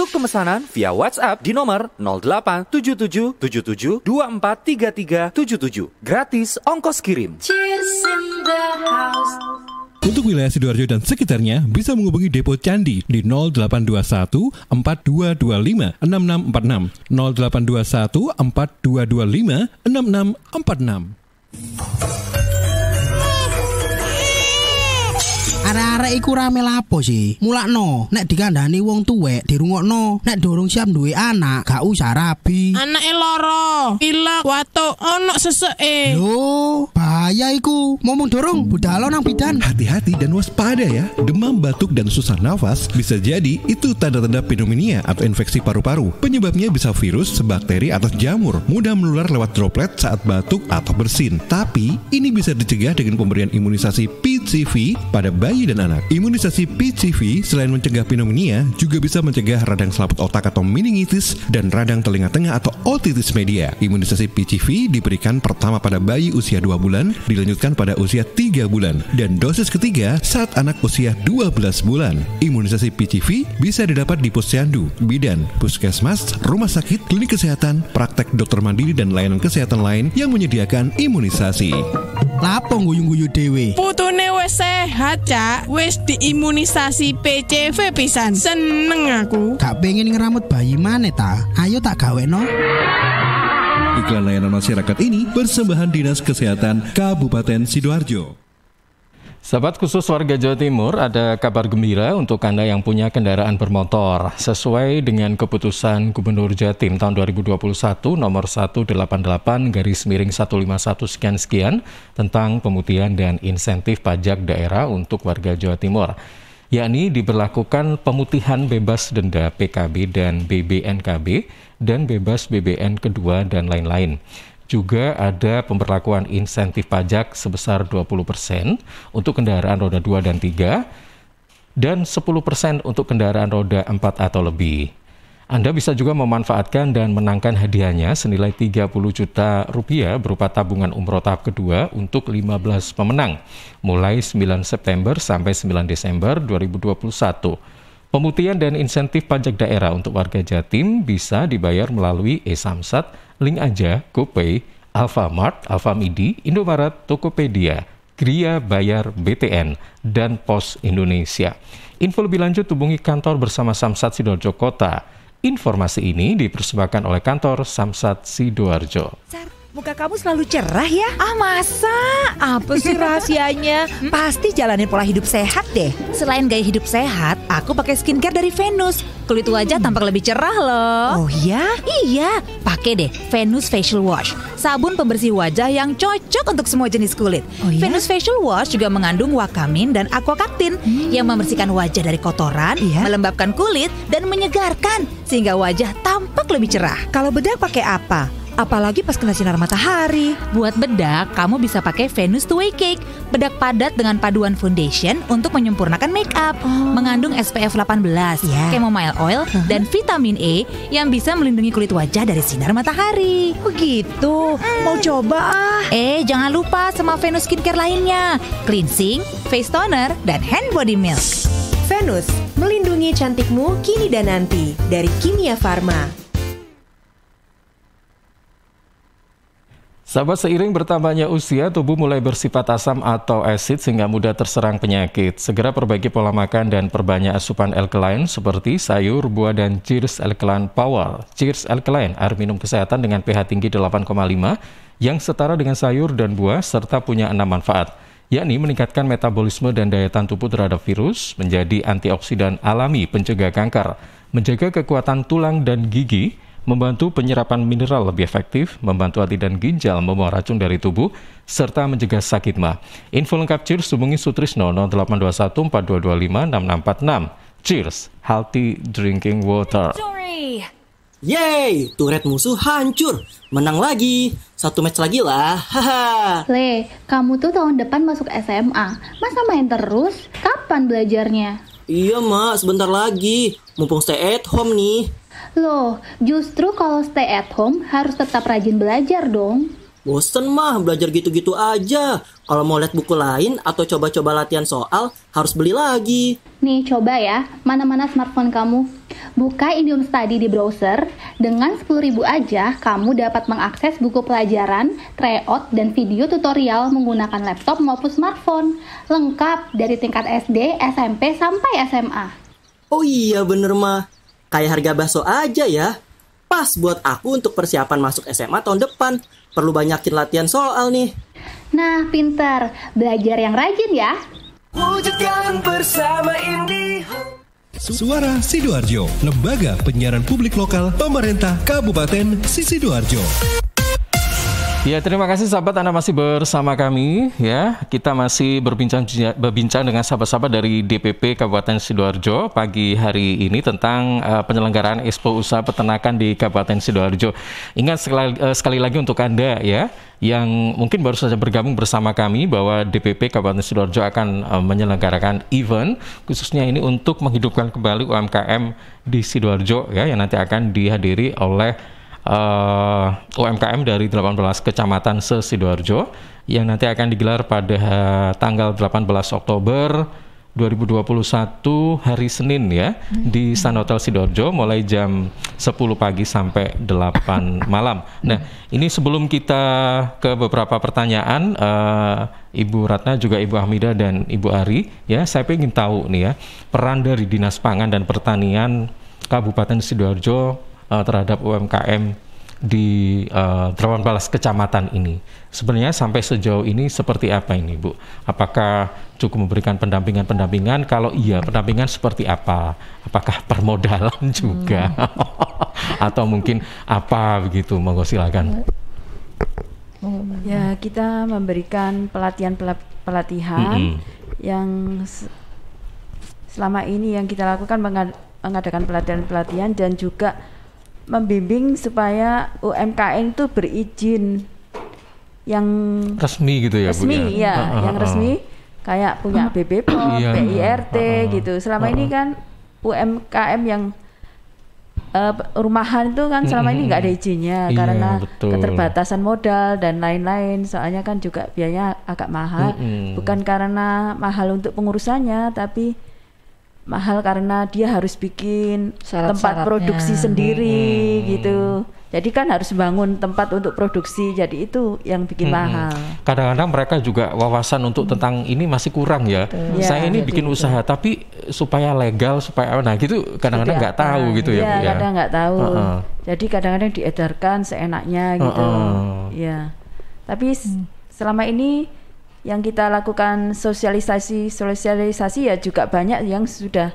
Untuk pemesanan via WhatsApp di nomor 087777243377. Gratis ongkos kirim. Cheers in the house. Untuk wilayah Sidoarjo dan sekitarnya bisa menghubungi Depo Candi di 0821 4225 6646 0821 4225 6646. Arek-arek iku rame lapo sih? Mulakno, nek dikandani wong tuwek dirungokno, nek dorong siap duwe anak, gak usah rabi. Anake loro, pilek, watuk, ono seseke. Lho, bahaya iku. Momong dorong budalo nang bidan. Hati-hati dan waspada ya. Demam, batuk dan susah nafas bisa jadi itu tanda-tanda pneumonia atau infeksi paru-paru. Penyebabnya bisa virus, bakteri atau jamur. Mudah menular lewat droplet saat batuk atau bersin. Tapi ini bisa dicegah dengan pemberian imunisasi PCV pada bayi bayi dan anak. Imunisasi PCV selain mencegah pneumonia juga bisa mencegah radang selaput otak atau meningitis dan radang telinga tengah atau otitis media. Imunisasi PCV diberikan pertama pada bayi usia 2 bulan, dilanjutkan pada usia 3 bulan dan dosis ketiga saat anak usia 12 bulan. Imunisasi PCV bisa didapat di posyandu, bidan, puskesmas, rumah sakit, klinik kesehatan, praktek dokter mandiri dan layanan kesehatan lain yang menyediakan imunisasi. Lapo guyu-guyu dhewe? Putune wis sehat, Cak. Wis diimunisasi PCV pisan. Seneng aku. Gak pengen ngeramut bayi maneh ta? Ayo tak gawekno. Iklan layanan masyarakat ini persembahan Dinas Kesehatan Kabupaten Sidoarjo. Sahabat khusus warga Jawa Timur, ada kabar gembira untuk Anda yang punya kendaraan bermotor. Sesuai dengan keputusan Gubernur Jatim tahun 2021 nomor 188 garis miring 151 sekian sekian tentang pemutihan dan insentif pajak daerah untuk warga Jawa Timur yakni diberlakukan pemutihan bebas denda PKB dan BBNKB dan bebas BBN kedua dan lain-lain juga ada pemberlakuan insentif pajak sebesar 20% untuk kendaraan roda 2 dan 3 dan 10% untuk kendaraan roda 4 atau lebih. Anda bisa juga memanfaatkan dan menangkan hadiahnya senilai 30 juta rupiah berupa tabungan umroh tahap kedua untuk 15 pemenang mulai 9 September sampai 9 Desember 2021. Pemutihan dan insentif pajak daerah untuk warga Jatim bisa dibayar melalui e-Samsat Link aja GoPay, Alfamart, Alfamidi, Indomaret, Tokopedia, Gria Bayar BTN, dan Pos Indonesia. Info lebih lanjut hubungi kantor bersama Samsat Sidoarjo Kota. Informasi ini dipersembahkan oleh kantor Samsat Sidoarjo. Muka kamu selalu cerah ya? Ah masa? Apa sih rahasianya? Hmm? Pasti jalanin pola hidup sehat deh. Selain gaya hidup sehat, aku pakai skincare dari Venus. Kulit wajah hmm. tampak lebih cerah loh. Oh ya? Iya, pakai deh Venus Facial Wash. Sabun pembersih wajah yang cocok untuk semua jenis kulit. Oh, iya? Venus Facial Wash juga mengandung wakamin dan aquakaktin hmm. yang membersihkan wajah dari kotoran, iya? melembabkan kulit dan menyegarkan sehingga wajah tampak lebih cerah. Kalau bedak pakai apa? Apalagi pas kena sinar matahari. Buat bedak, kamu bisa pakai Venus to Way Cake, bedak padat dengan paduan foundation untuk menyempurnakan make up. Oh. Mengandung SPF 18, yeah. chamomile oil, uh-huh. dan vitamin E yang bisa melindungi kulit wajah dari sinar matahari. Begitu. Oh gitu? hmm. Mau coba ah. Eh, jangan lupa sama Venus skincare lainnya. Cleansing, face toner, dan hand body milk. Venus, melindungi cantikmu kini dan nanti dari Kimia Farma. Sahabat seiring bertambahnya usia, tubuh mulai bersifat asam atau asid sehingga mudah terserang penyakit. Segera perbaiki pola makan dan perbanyak asupan alkaline seperti sayur, buah, dan Cheers Alkaline Power. Cheers Alkaline, air minum kesehatan dengan pH tinggi 8,5 yang setara dengan sayur dan buah serta punya enam manfaat, yakni meningkatkan metabolisme dan daya tahan tubuh terhadap virus, menjadi antioksidan alami pencegah kanker, menjaga kekuatan tulang dan gigi, membantu penyerapan mineral lebih efektif, membantu hati dan ginjal membuang racun dari tubuh, serta mencegah sakit mah. Info lengkap Cheers hubungi Sutrisno 0821 4225 6646. Cheers, healthy drinking water. Yay, turret musuh hancur. Menang lagi. Satu match lagi lah. Haha. Le, kamu tuh tahun depan masuk SMA. Masa main terus? Kapan belajarnya? Iya, Mak. Sebentar lagi. Mumpung stay at home nih. Loh, justru kalau stay at home harus tetap rajin belajar dong. Bosen mah, belajar gitu-gitu aja. Kalau mau lihat buku lain atau coba-coba latihan soal, harus beli lagi. Nih, coba ya, mana-mana smartphone kamu. Buka Indium Study di browser, dengan ribu aja kamu dapat mengakses buku pelajaran, tryout, dan video tutorial menggunakan laptop maupun smartphone. Lengkap dari tingkat SD, SMP, sampai SMA. Oh iya bener mah, Kayak harga bakso aja ya. Pas buat aku untuk persiapan masuk SMA tahun depan. Perlu banyakin latihan soal nih. Nah, pintar, Belajar yang rajin ya. Wujudkan bersama IndiHome. Suara Sidoarjo, Lembaga Penyiaran Publik Lokal Pemerintah Kabupaten Sidoarjo. Ya, terima kasih sahabat Anda masih bersama kami ya. Kita masih berbincang berbincang dengan sahabat-sahabat dari DPP Kabupaten Sidoarjo pagi hari ini tentang uh, penyelenggaraan Expo Usaha Peternakan di Kabupaten Sidoarjo. Ingat sekali, uh, sekali lagi untuk Anda ya yang mungkin baru saja bergabung bersama kami bahwa DPP Kabupaten Sidoarjo akan uh, menyelenggarakan event khususnya ini untuk menghidupkan kembali UMKM di Sidoarjo ya yang nanti akan dihadiri oleh uh, UMKM dari 18 kecamatan se Sidoarjo yang nanti akan digelar pada uh, tanggal 18 Oktober 2021 hari Senin ya hmm. di San Hotel Sidoarjo mulai jam 10 pagi sampai 8 malam. Nah, ini sebelum kita ke beberapa pertanyaan uh, Ibu Ratna juga Ibu Ahmida dan Ibu Ari ya, saya ingin tahu nih ya, peran dari Dinas Pangan dan Pertanian Kabupaten Sidoarjo uh, terhadap UMKM di uh, eh, Drawan Palas kecamatan ini. Sebenarnya sampai sejauh ini seperti apa ini, Bu? Apakah cukup memberikan pendampingan-pendampingan? Kalau iya, pendampingan seperti apa? Apakah permodalan juga? Hmm. Atau mungkin apa begitu? Monggo silakan. Ya, kita memberikan pelatihan-pelatihan mm -hmm. yang selama ini yang kita lakukan mengadakan pelatihan-pelatihan dan juga membimbing supaya UMKM itu berizin yang resmi gitu ya resmi Bu, ya, ya uh, uh, yang ah, resmi kayak punya BBP, iya, PIRT uh, iya, iya. gitu. Selama uh, uh. ini kan UMKM yang uh, rumahan itu kan selama -hmm. ini nggak ada izinnya iya, karena betul. keterbatasan modal dan lain-lain. Soalnya kan juga biayanya agak mahal, -hmm. bukan karena mahal untuk pengurusannya, tapi mahal karena dia harus bikin Syarat tempat produksi hmm, sendiri hmm. gitu. Jadi kan harus bangun tempat untuk produksi. Jadi itu yang bikin hmm. hmm. mahal. Kadang-kadang mereka juga wawasan untuk hmm. tentang ini masih kurang ya. ya Saya ini bikin itu. usaha tapi supaya legal supaya nah gitu kadang-kadang nggak -kadang tahu gitu ya. Iya, ya. kadang nggak tahu. Uh -uh. Jadi kadang-kadang diedarkan seenaknya gitu. Uh -uh. Ya. Tapi hmm. selama ini yang kita lakukan sosialisasi sosialisasi ya juga banyak yang sudah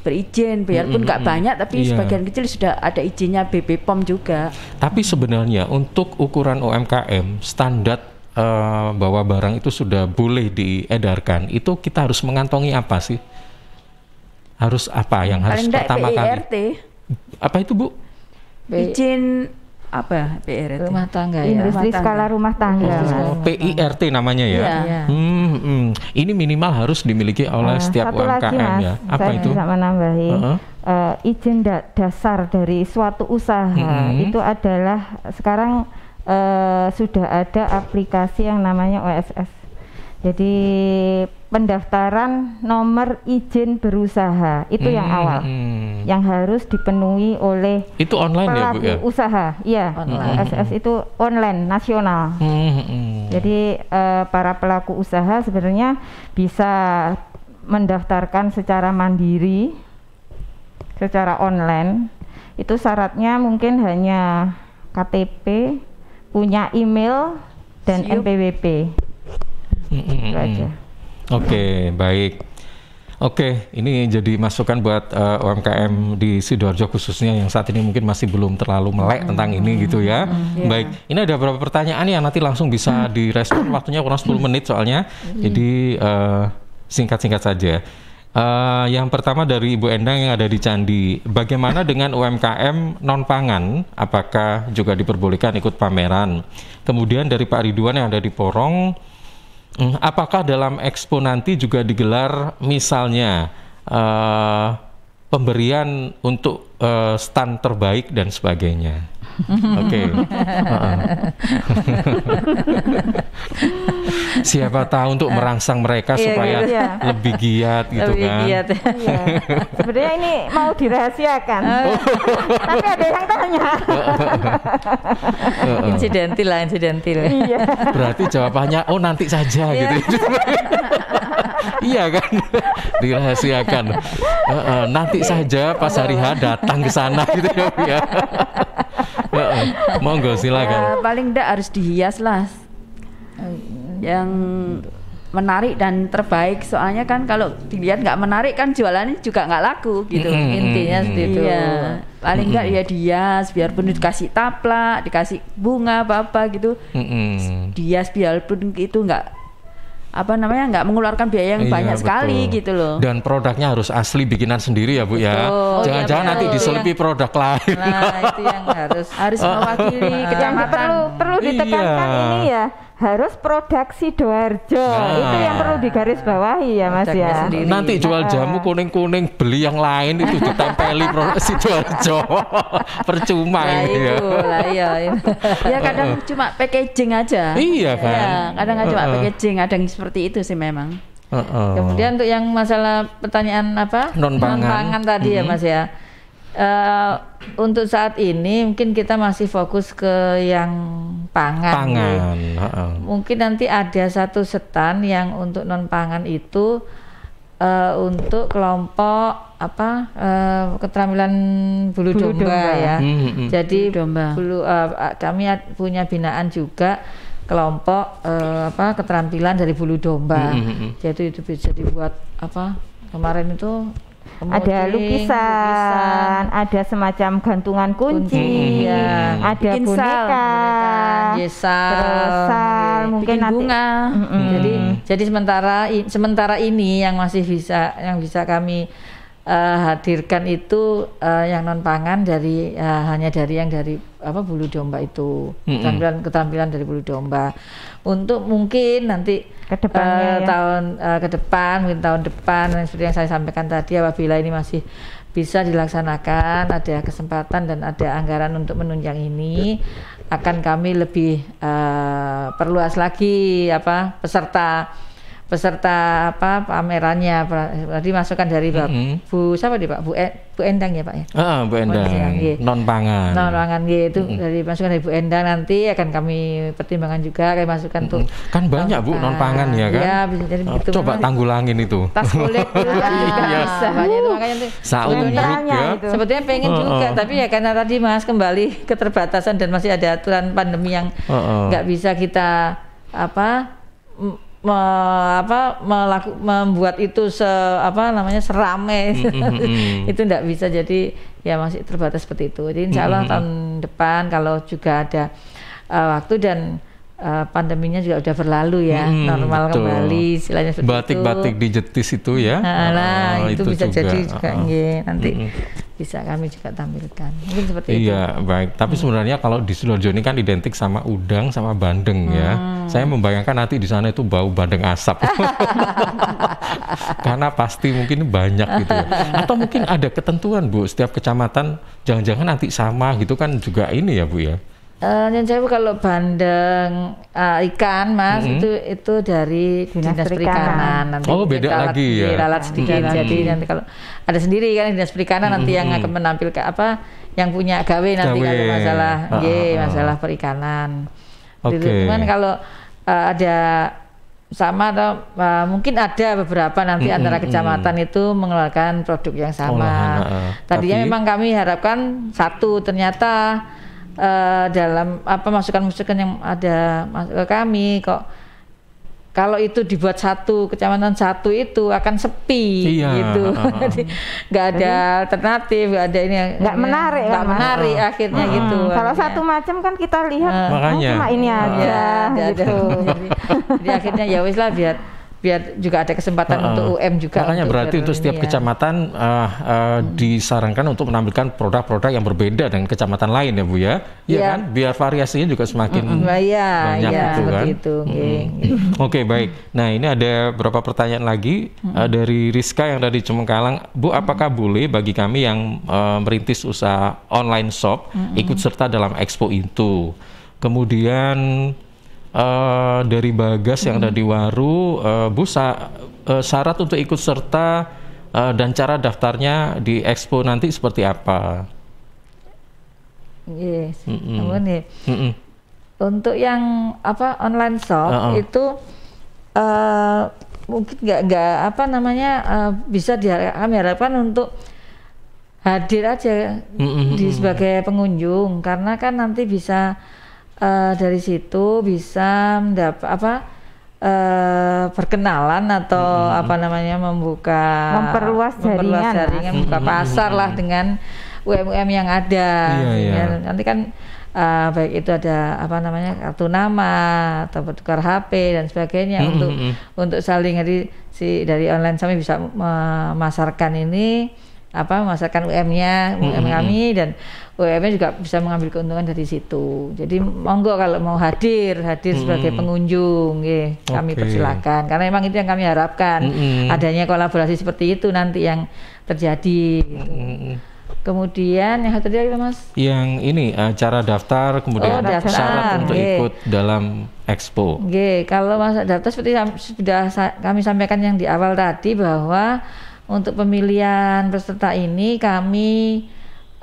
berizin biarpun nggak mm -hmm. banyak tapi yeah. sebagian kecil sudah ada izinnya BP POM juga. Tapi sebenarnya untuk ukuran UMKM standar uh, eh, bahwa barang itu sudah boleh diedarkan itu kita harus mengantongi apa sih? Harus apa yang harus Paling pertama BIRT. kali? E apa itu Bu? B izin apa ya, PRT? Rumah tangga ya. Industri rumah tangga. skala rumah tangga. Oh, PIRT namanya ya. ya. Hmm, hmm. Ini minimal harus dimiliki oleh uh, setiap satu UMKM lagi, mas, ya. Apa saya itu? Bisa menambahi. Uh -huh. uh, izin da dasar dari suatu usaha hmm. itu adalah sekarang uh, sudah ada aplikasi yang namanya OSS jadi pendaftaran nomor izin berusaha itu hmm, yang awal, hmm. yang harus dipenuhi oleh itu online pelaku ya, Bu, ya? usaha, iya, online. SS itu online nasional. Hmm, hmm. Jadi uh, para pelaku usaha sebenarnya bisa mendaftarkan secara mandiri, secara online. Itu syaratnya mungkin hanya KTP, punya email dan NPWP. Mm -hmm. aja. Oke, okay, baik. Oke, okay, ini jadi masukan buat uh, eh, UMKM di Sidoarjo khususnya yang saat ini mungkin masih belum terlalu melek hmm, tentang ini gitu ya. Hmm, Baik, ini ada beberapa pertanyaan yang nanti langsung bisa hmm. direspon waktunya kurang 10 menit soalnya. Hmm. Jadi eh, singkat-singkat uh, saja. Uh, yang pertama dari Ibu Endang yang ada di Candi. Bagaimana dengan UMKM non pangan? Apakah juga diperbolehkan ikut pameran? Kemudian dari Pak Ridwan yang ada di Porong Hmm, apakah dalam expo nanti juga digelar misalnya uh, pemberian untuk uh, stand terbaik dan sebagainya? Oke. Okay. siapa tahu untuk eh, merangsang mereka iya, supaya gitu, iya. lebih giat gitu lebih kan. Giat. iya. Sebenarnya ini mau dirahasiakan. Eh. Tapi ada yang tanya. Eh, insidentil lah, insidentil. Iya. Berarti jawabannya oh nanti saja iya. gitu. iya kan dirahasiakan uh, uh, nanti iya. saja pas hari H datang ke sana gitu ya, ya. monggo silakan ya, paling tidak harus dihias lah oh, yang menarik dan terbaik soalnya kan kalau dilihat nggak menarik kan jualannya juga nggak laku gitu mm -hmm. intinya -hmm. itu iya. paling nggak mm -hmm. ya dias biarpun dikasih taplak dikasih bunga apa apa gitu mm -hmm. dias biarpun itu nggak apa namanya nggak mengeluarkan biaya yang iya, banyak betul. sekali gitu loh dan produknya harus asli bikinan sendiri ya bu ya jangan-jangan oh, iya, -jangan nanti diselipi produk lain nah itu yang harus harus mewakili kecamatan perlu perlu iya. ditekankan iya. ini ya harus produksi Doarjo. Nah. Itu yang perlu digarisbawahi ya Mas Ceknya ya. Sendiri. Nanti jual nah. jamu kuning-kuning, beli yang lain itu ditempeli produksi Doarjo. Percuma nah, ini ya. Iya, iya, ya kadang cuma packaging aja. Iya kan. Ya, kadang uh cuma packaging, ada yang seperti itu sih memang. Uh -uh. Kemudian untuk yang masalah pertanyaan apa? Non pangan, tadi mm -hmm. ya mm-hmm. Mas ya Uh, untuk saat ini mungkin kita masih fokus ke yang pangan. Pangan. Uh -uh. Mungkin nanti ada satu setan yang untuk non pangan itu uh, untuk kelompok apa uh, keterampilan bulu, bulu domba, domba ya. Mm -hmm. Jadi bulu, domba. bulu uh, kami punya binaan juga kelompok uh, apa keterampilan dari bulu domba. Mm -hmm. Jadi itu bisa dibuat apa kemarin itu Kemudian, ada lukisan, lukisan, ada semacam gantungan kunci, kunci ya. ada Bikin boneka, sal, yes, terus sal, mungkin Bikin nanti bunga. Mm -mm. Jadi jadi sementara i, sementara ini yang masih bisa yang bisa kami uh, hadirkan itu uh, yang non pangan dari uh, hanya dari yang dari apa bulu domba itu mm-hmm. keterampilan keterampilan dari bulu domba untuk mungkin nanti ke uh, ya. tahun uh, ke depan mungkin tahun depan seperti yang saya sampaikan tadi apabila ini masih bisa dilaksanakan ada kesempatan dan ada anggaran untuk menunjang ini akan kami lebih uh, perluas lagi apa peserta peserta apa pamerannya tadi masukan dari Pak mm -hmm. Bu siapa nih Pak Bu, e, Bu Endang ya Pak ya ah, Bu oh, Endang iya. non pangan non pangan gitu iya, mm -hmm. dari masukan dari Bu Endang nanti akan kami pertimbangan juga kami masukan mm -hmm. tuh kan banyak Bu non pangan ya kan ya bisa jadi oh, gitu coba tanggulangin itu tas kulit gitu ya, iya. banyak itu makanya tuh ya. sebetulnya pengen uh, uh. juga tapi ya karena tadi Mas kembali keterbatasan dan masih ada aturan pandemi yang nggak uh, uh. bisa kita apa me, apa melaku, membuat itu se apa namanya serame mm, -hmm. itu tidak bisa jadi ya masih terbatas seperti itu jadi insya Allah mm, tahun depan kalau juga ada uh, waktu dan uh, pandeminya juga sudah berlalu ya mm, normal betul. kembali istilahnya seperti batik-batik jetis itu ya nah, nah, nah, itu, itu bisa juga. jadi juga uh -huh. nanti mm bisa kami juga tampilkan. Mungkin seperti iya, itu. Iya, baik. Tapi hmm. sebenarnya kalau di Sidoarjo ini kan identik sama udang sama bandeng ya. hmm. ya. Saya membayangkan nanti di sana itu bau bandeng asap. Karena pasti mungkin banyak gitu. Ya. Atau mungkin ada ketentuan, Bu, setiap kecamatan jangan-jangan nanti sama gitu kan juga ini ya, Bu ya. Uh, eh, yang saya kalau bandeng uh, ikan mas -hmm. itu itu dari dinas, dinas perikanan. Nanti oh beda alat, lagi ya. Alat sedikit -hmm. jadi nanti kalau ada sendiri kan dinas perikanan -hmm. nanti yang mm-hmm. akan menampilkan apa yang punya gawe nanti gawe. kalau masalah ah, ye, ah, ah, ah. masalah perikanan. Oke. Okay. Cuman kalau uh, ada sama atau uh, mungkin ada beberapa nanti -hmm. antara kecamatan -hmm. itu mengeluarkan produk yang sama. Oh, nah, nah, Tadinya Tapi, memang kami harapkan satu ternyata uh, dalam apa masukan-masukan yang ada ke kami kok kalau itu dibuat satu kecamatan satu itu akan sepi iya. gitu jadi nggak ada jadi, alternatif nggak ada ini nggak menarik nggak menarik uh, akhirnya uh, gitu kalau satu macam kan kita lihat uh, makanya oh, cuma ini iya, aja ya, gitu jadi, jadi akhirnya ya wis lah biar biar juga ada kesempatan uh, untuk UM juga. Makanya untuk berarti untuk setiap ya. kecamatan uh, uh, hmm. disarankan untuk menampilkan produk-produk yang berbeda dengan kecamatan lain ya Bu ya. Iya ya. kan? Biar variasinya juga semakin mm -hmm. banyak ya, itu kan. Itu, mm -hmm. Oke, baik. Nah, ini ada beberapa pertanyaan lagi uh, dari Rizka yang dari Cemengkalang. Bu, apakah mm -hmm. boleh bagi kami yang uh, merintis usaha online shop mm -hmm. ikut serta dalam expo itu? Kemudian uh, dari Bagas hmm. yang ada di Waru, uh, Bu sa uh, syarat untuk ikut serta uh, dan cara daftarnya di Expo nanti seperti apa? Yes, mm -mm. Mm -mm. Untuk yang apa online shop uh -uh. itu uh, mungkin nggak nggak apa namanya uh, bisa diharapkan diharapkan untuk hadir aja mm -mm. di sebagai pengunjung karena kan nanti bisa uh, dari situ bisa mendapat apa uh, eh, perkenalan atau hmm. apa namanya membuka memperluas jaringan, memperluas jaringan membuka mm-hmm. pasar lah mm-hmm. dengan UMM yang ada. Iya, iya. Ya, nanti kan uh, baik itu ada apa namanya kartu nama atau bertukar HP dan sebagainya hmm untuk untuk saling dari si dari online kami bisa memasarkan ini apa memasarkan UM-nya UM mm-hmm. kami dan UMN e juga bisa mengambil keuntungan dari situ. Jadi monggo kalau mau hadir, hadir hmm. sebagai pengunjung, ye, kami okay. persilakan. Karena memang itu yang kami harapkan hmm. adanya kolaborasi seperti itu nanti yang terjadi. Hmm. Kemudian yang terjadi apa mas? Yang ini cara daftar kemudian oh, daftar. syarat untuk ye. ikut dalam expo. Oke, kalau mas daftar seperti sudah kami sampaikan yang di awal tadi bahwa untuk pemilihan peserta ini kami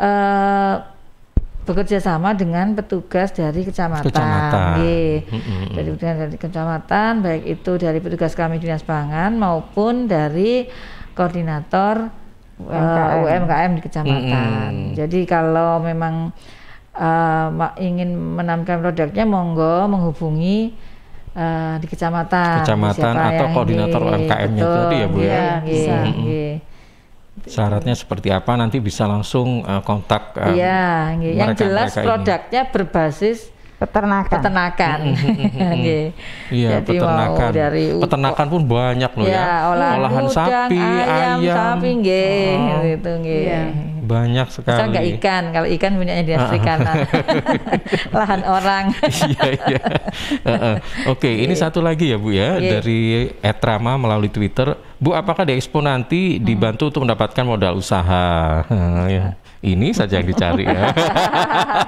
uh, bekerja sama dengan petugas dari kecamatan, kecamatan. Mm -hmm. dari dari kecamatan, baik itu dari petugas kami dinas pangan maupun dari koordinator eh, UMKM, uh, UMKM di kecamatan. Mm -hmm. Jadi kalau memang uh, ingin menamkan produknya, monggo menghubungi uh, di kecamatan, kecamatan atau koordinator UMKM-nya tadi ya bu ya. Iya, iya, iya. Syaratnya seperti apa nanti bisa langsung uh, kontak um, ya, yang jelas produknya ini. berbasis peternakan. Peternakan. Mm-hmm. Iya, yeah, peternakan. Dari peternakan pun banyak loh ya. ya. Olahan, olahan udang, sapi, ayam, ayam. sapi nggih, oh. gitu nggih. Ya. Banyak sekali. Misal ikan, kalau ikan punya di perikanan. Ah, ah. Lahan orang. Iya, iya. Oke, ini iya. satu lagi ya, Bu ya, yeah. dari Etrama melalui Twitter Bu, apakah di Expo nanti dibantu hmm. untuk mendapatkan modal usaha? Hmm, ya. Ini saja yang dicari ya.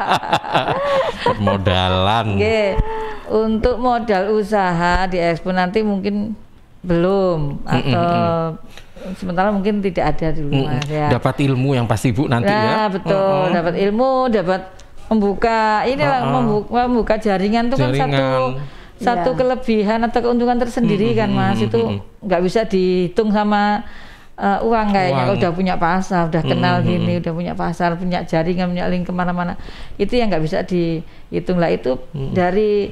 Permodalan. Oke. Untuk modal usaha di Expo nanti mungkin belum atau mm -mm sementara mungkin tidak ada di rumah mm, ya. Dapat ilmu yang pasti Bu nanti nah, ya. betul, mm -mm. dapat ilmu, dapat membuka ini uh -uh. membuka, membuka jaringan tuh kan satu satu yeah. kelebihan atau keuntungan tersendiri hmm, kan hmm, mas hmm, itu hmm, nggak bisa dihitung sama uh, uang kayaknya uang. udah punya pasar udah kenal hmm, gini udah punya pasar punya jaringan punya link kemana-mana itu yang nggak bisa dihitung lah itu hmm. dari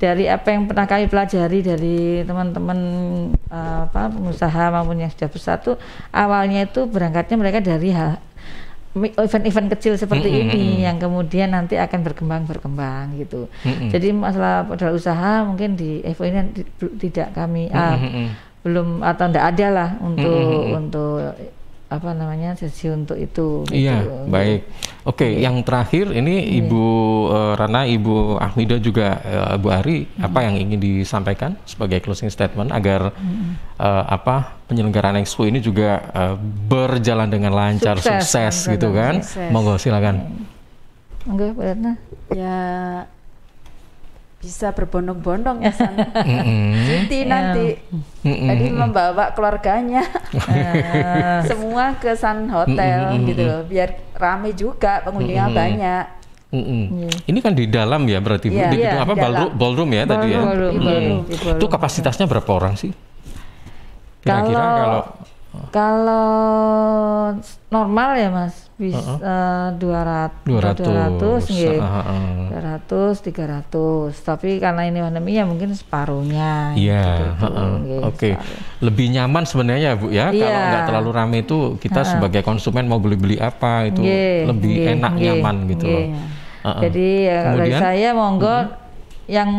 dari apa yang pernah kami pelajari dari teman-teman uh, pengusaha maupun yang sudah besar awalnya itu berangkatnya mereka dari event-event kecil seperti mm -hmm. ini yang kemudian nanti akan berkembang berkembang gitu. Mm -hmm. Jadi masalah modal usaha mungkin di Evo ini tidak kami mm -hmm. uh, belum atau tidak ada lah untuk mm -hmm. untuk apa namanya sesi untuk itu. Iya, gitu. Iya, baik. Oke, okay, iya. yang terakhir ini iya. Ibu uh, Rana, Ibu Ahmida juga uh, eh, Bu Ari, mm-hmm. apa yang ingin disampaikan sebagai closing statement agar mm-hmm. uh, apa penyelenggaraan Expo ini juga uh, berjalan dengan lancar, sukses, sukses gitu kan? Sukses. Monggo silakan. Monggo, Bu Ya bisa berbondong-bondong ya sana. Siti yeah. nanti yeah. jadi membawa keluarganya ah. semua ke Sun Hotel gitu loh, biar rame juga pengunjungnya banyak. Mm -hmm. Yeah. Ini kan di dalam ya berarti yeah. di iya, gedung yeah, apa ballroom, ballroom ya ballroom, tadi ya. Ballroom, mm. ballroom, ballroom, itu kapasitasnya berapa orang sih? Kira-kira kalau, kalau kalau normal ya mas bisa eh, dua ratus dua ratus dua ratus tiga ratus tapi karena ini pandemi ya mungkin separuhnya iya gitu, oke lebih nyaman sebenarnya ya bu ya yeah. kalau nggak terlalu ramai itu kita uh. sebagai konsumen mau beli-beli apa itu yeah. lebih yeah. enak yeah. nyaman gitu yeah. loh uh-uh. jadi ya, kalau saya monggo uh-huh. yang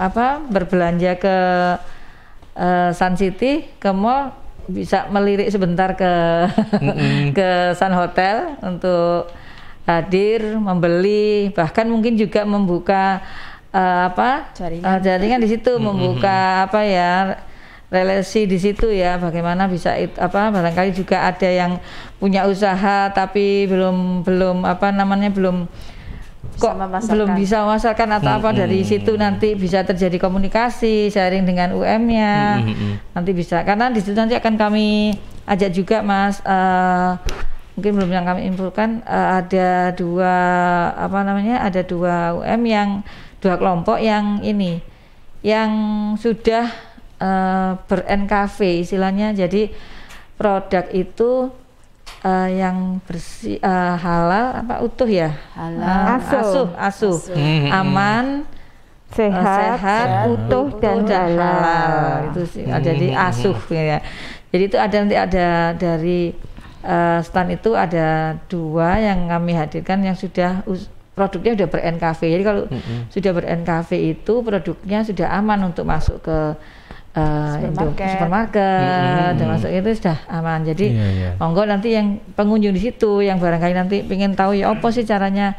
apa berbelanja ke uh, Sun City ke mall bisa melirik sebentar ke mm-hmm. ke Sun Hotel untuk hadir membeli bahkan mungkin juga membuka uh, apa jaringan, uh, jaringan di situ mm-hmm. membuka apa ya relasi di situ ya bagaimana bisa it, apa barangkali juga ada yang punya usaha tapi belum belum apa namanya belum kok memasarkan. belum bisa memasarkan atau hmm, apa hmm, dari hmm, situ hmm. nanti bisa terjadi komunikasi sharing dengan UM-nya hmm, hmm, hmm, hmm. nanti bisa karena di situ nanti akan kami ajak juga Mas uh, mungkin belum yang kami infokan uh, ada dua apa namanya ada dua UM yang dua kelompok yang ini yang sudah uh, eh, ber-NKV istilahnya jadi produk itu uh, yang bersih uh, halal apa utuh ya halal eh, asuh asuh, asuh. asuh. Hmm, hmm, hmm. aman sehat, uh, sehat utuh, dan, halal. halal itu sih hmm. jadi asuh ya jadi itu ada nanti ada dari uh, stand itu ada dua yang kami hadirkan yang sudah produknya sudah ber NKV jadi kalau mm -hmm. sudah ber NKV itu produknya sudah aman untuk masuk ke uh, supermarket, itu, supermarket hmm, termasuk itu sudah aman. Jadi yeah. Iya. monggo nanti yang pengunjung di situ yang barangkali nanti ingin tahu ya apa sih caranya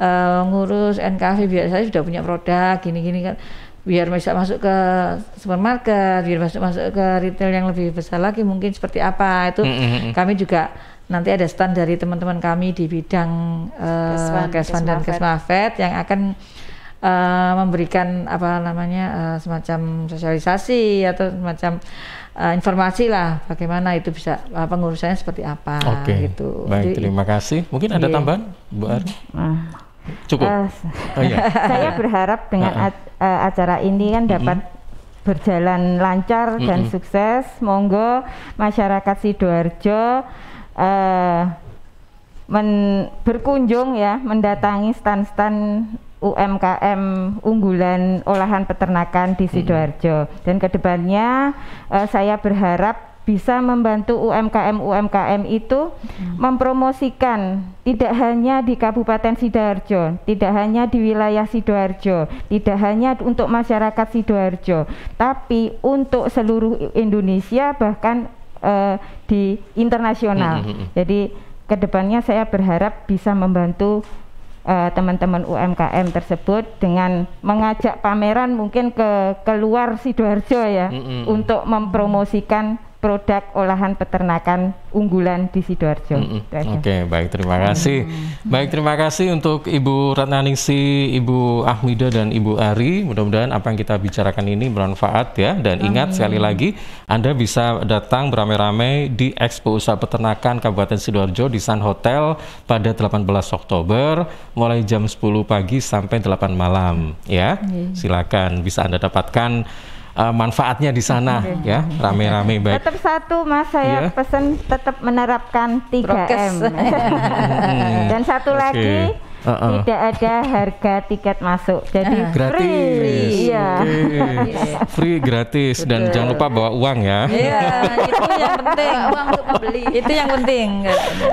uh, ngurus NKV biar saya sudah punya produk gini-gini kan biar bisa masuk ke supermarket, biar masuk masuk ke retail yang lebih besar lagi mungkin seperti apa itu mm-hmm. kami juga nanti ada stand dari teman-teman kami di bidang uh, eh, Kesman dan Kesmafet yang akan uh, memberikan apa namanya uh, semacam sosialisasi atau semacam uh, informasi lah bagaimana itu bisa uh, pengurusannya seperti apa Oke. gitu. Baik, Jadi, terima kasih. Mungkin ada iya. tambahan Bu Ari? Uh, Cukup. Uh, oh, iya. Saya berharap dengan uh -uh. acara ini kan dapat uh -uh berjalan lancar mm -hmm. dan sukses. Monggo masyarakat Sidoarjo uh, men berkunjung ya, mendatangi stan-stan UMKM unggulan olahan peternakan di hmm. Sidoarjo. Hmm. Dan kedepannya uh, saya berharap bisa membantu UMKM-UMKM itu hmm. mempromosikan tidak hanya di Kabupaten Sidoarjo, tidak hanya di wilayah Sidoarjo, tidak hanya untuk masyarakat Sidoarjo, tapi untuk seluruh Indonesia bahkan uh, di internasional. Hmm, hmm, hmm. Jadi kedepannya saya berharap bisa membantu Eh, teman-teman uh, UMKM tersebut dengan mengajak pameran mungkin ke keluar sidoarjo ya mm -hmm. untuk mempromosikan produk olahan peternakan unggulan di sidoarjo. Mm -hmm. Oke, okay, baik terima kasih. Mm. Baik terima kasih untuk Ibu Ningsi, Ibu Ahmida dan Ibu Ari. Mudah-mudahan apa yang kita bicarakan ini bermanfaat ya. Dan ingat -hmm. sekali lagi, Anda bisa datang beramai-ramai di Expo Usaha Peternakan Kabupaten sidoarjo di Sun Hotel pada 18 Oktober, mulai jam 10 pagi sampai 8 malam ya. Mm. Silakan bisa Anda dapatkan uh, manfaatnya di sana okay. ya rame-rame baik. Tetap satu mas saya yeah. pesan tetap menerapkan 3 m hmm. dan satu okay. lagi uh -uh. tidak ada harga tiket masuk jadi uh. gratis free gratis iya. okay. free gratis Betul. dan jangan lupa bawa uang ya yeah, itu yang penting uang untuk membeli itu yang penting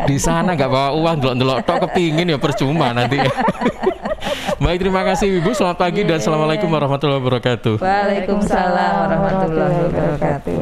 di sana nggak bawa uang delok-delok tok kepingin ya percuma nanti Baik, terima kasih Ibu. Selamat pagi yeah. dan iya. Assalamualaikum warahmatullahi wabarakatuh. Waalaikumsalam warahmatullahi wabarakatuh.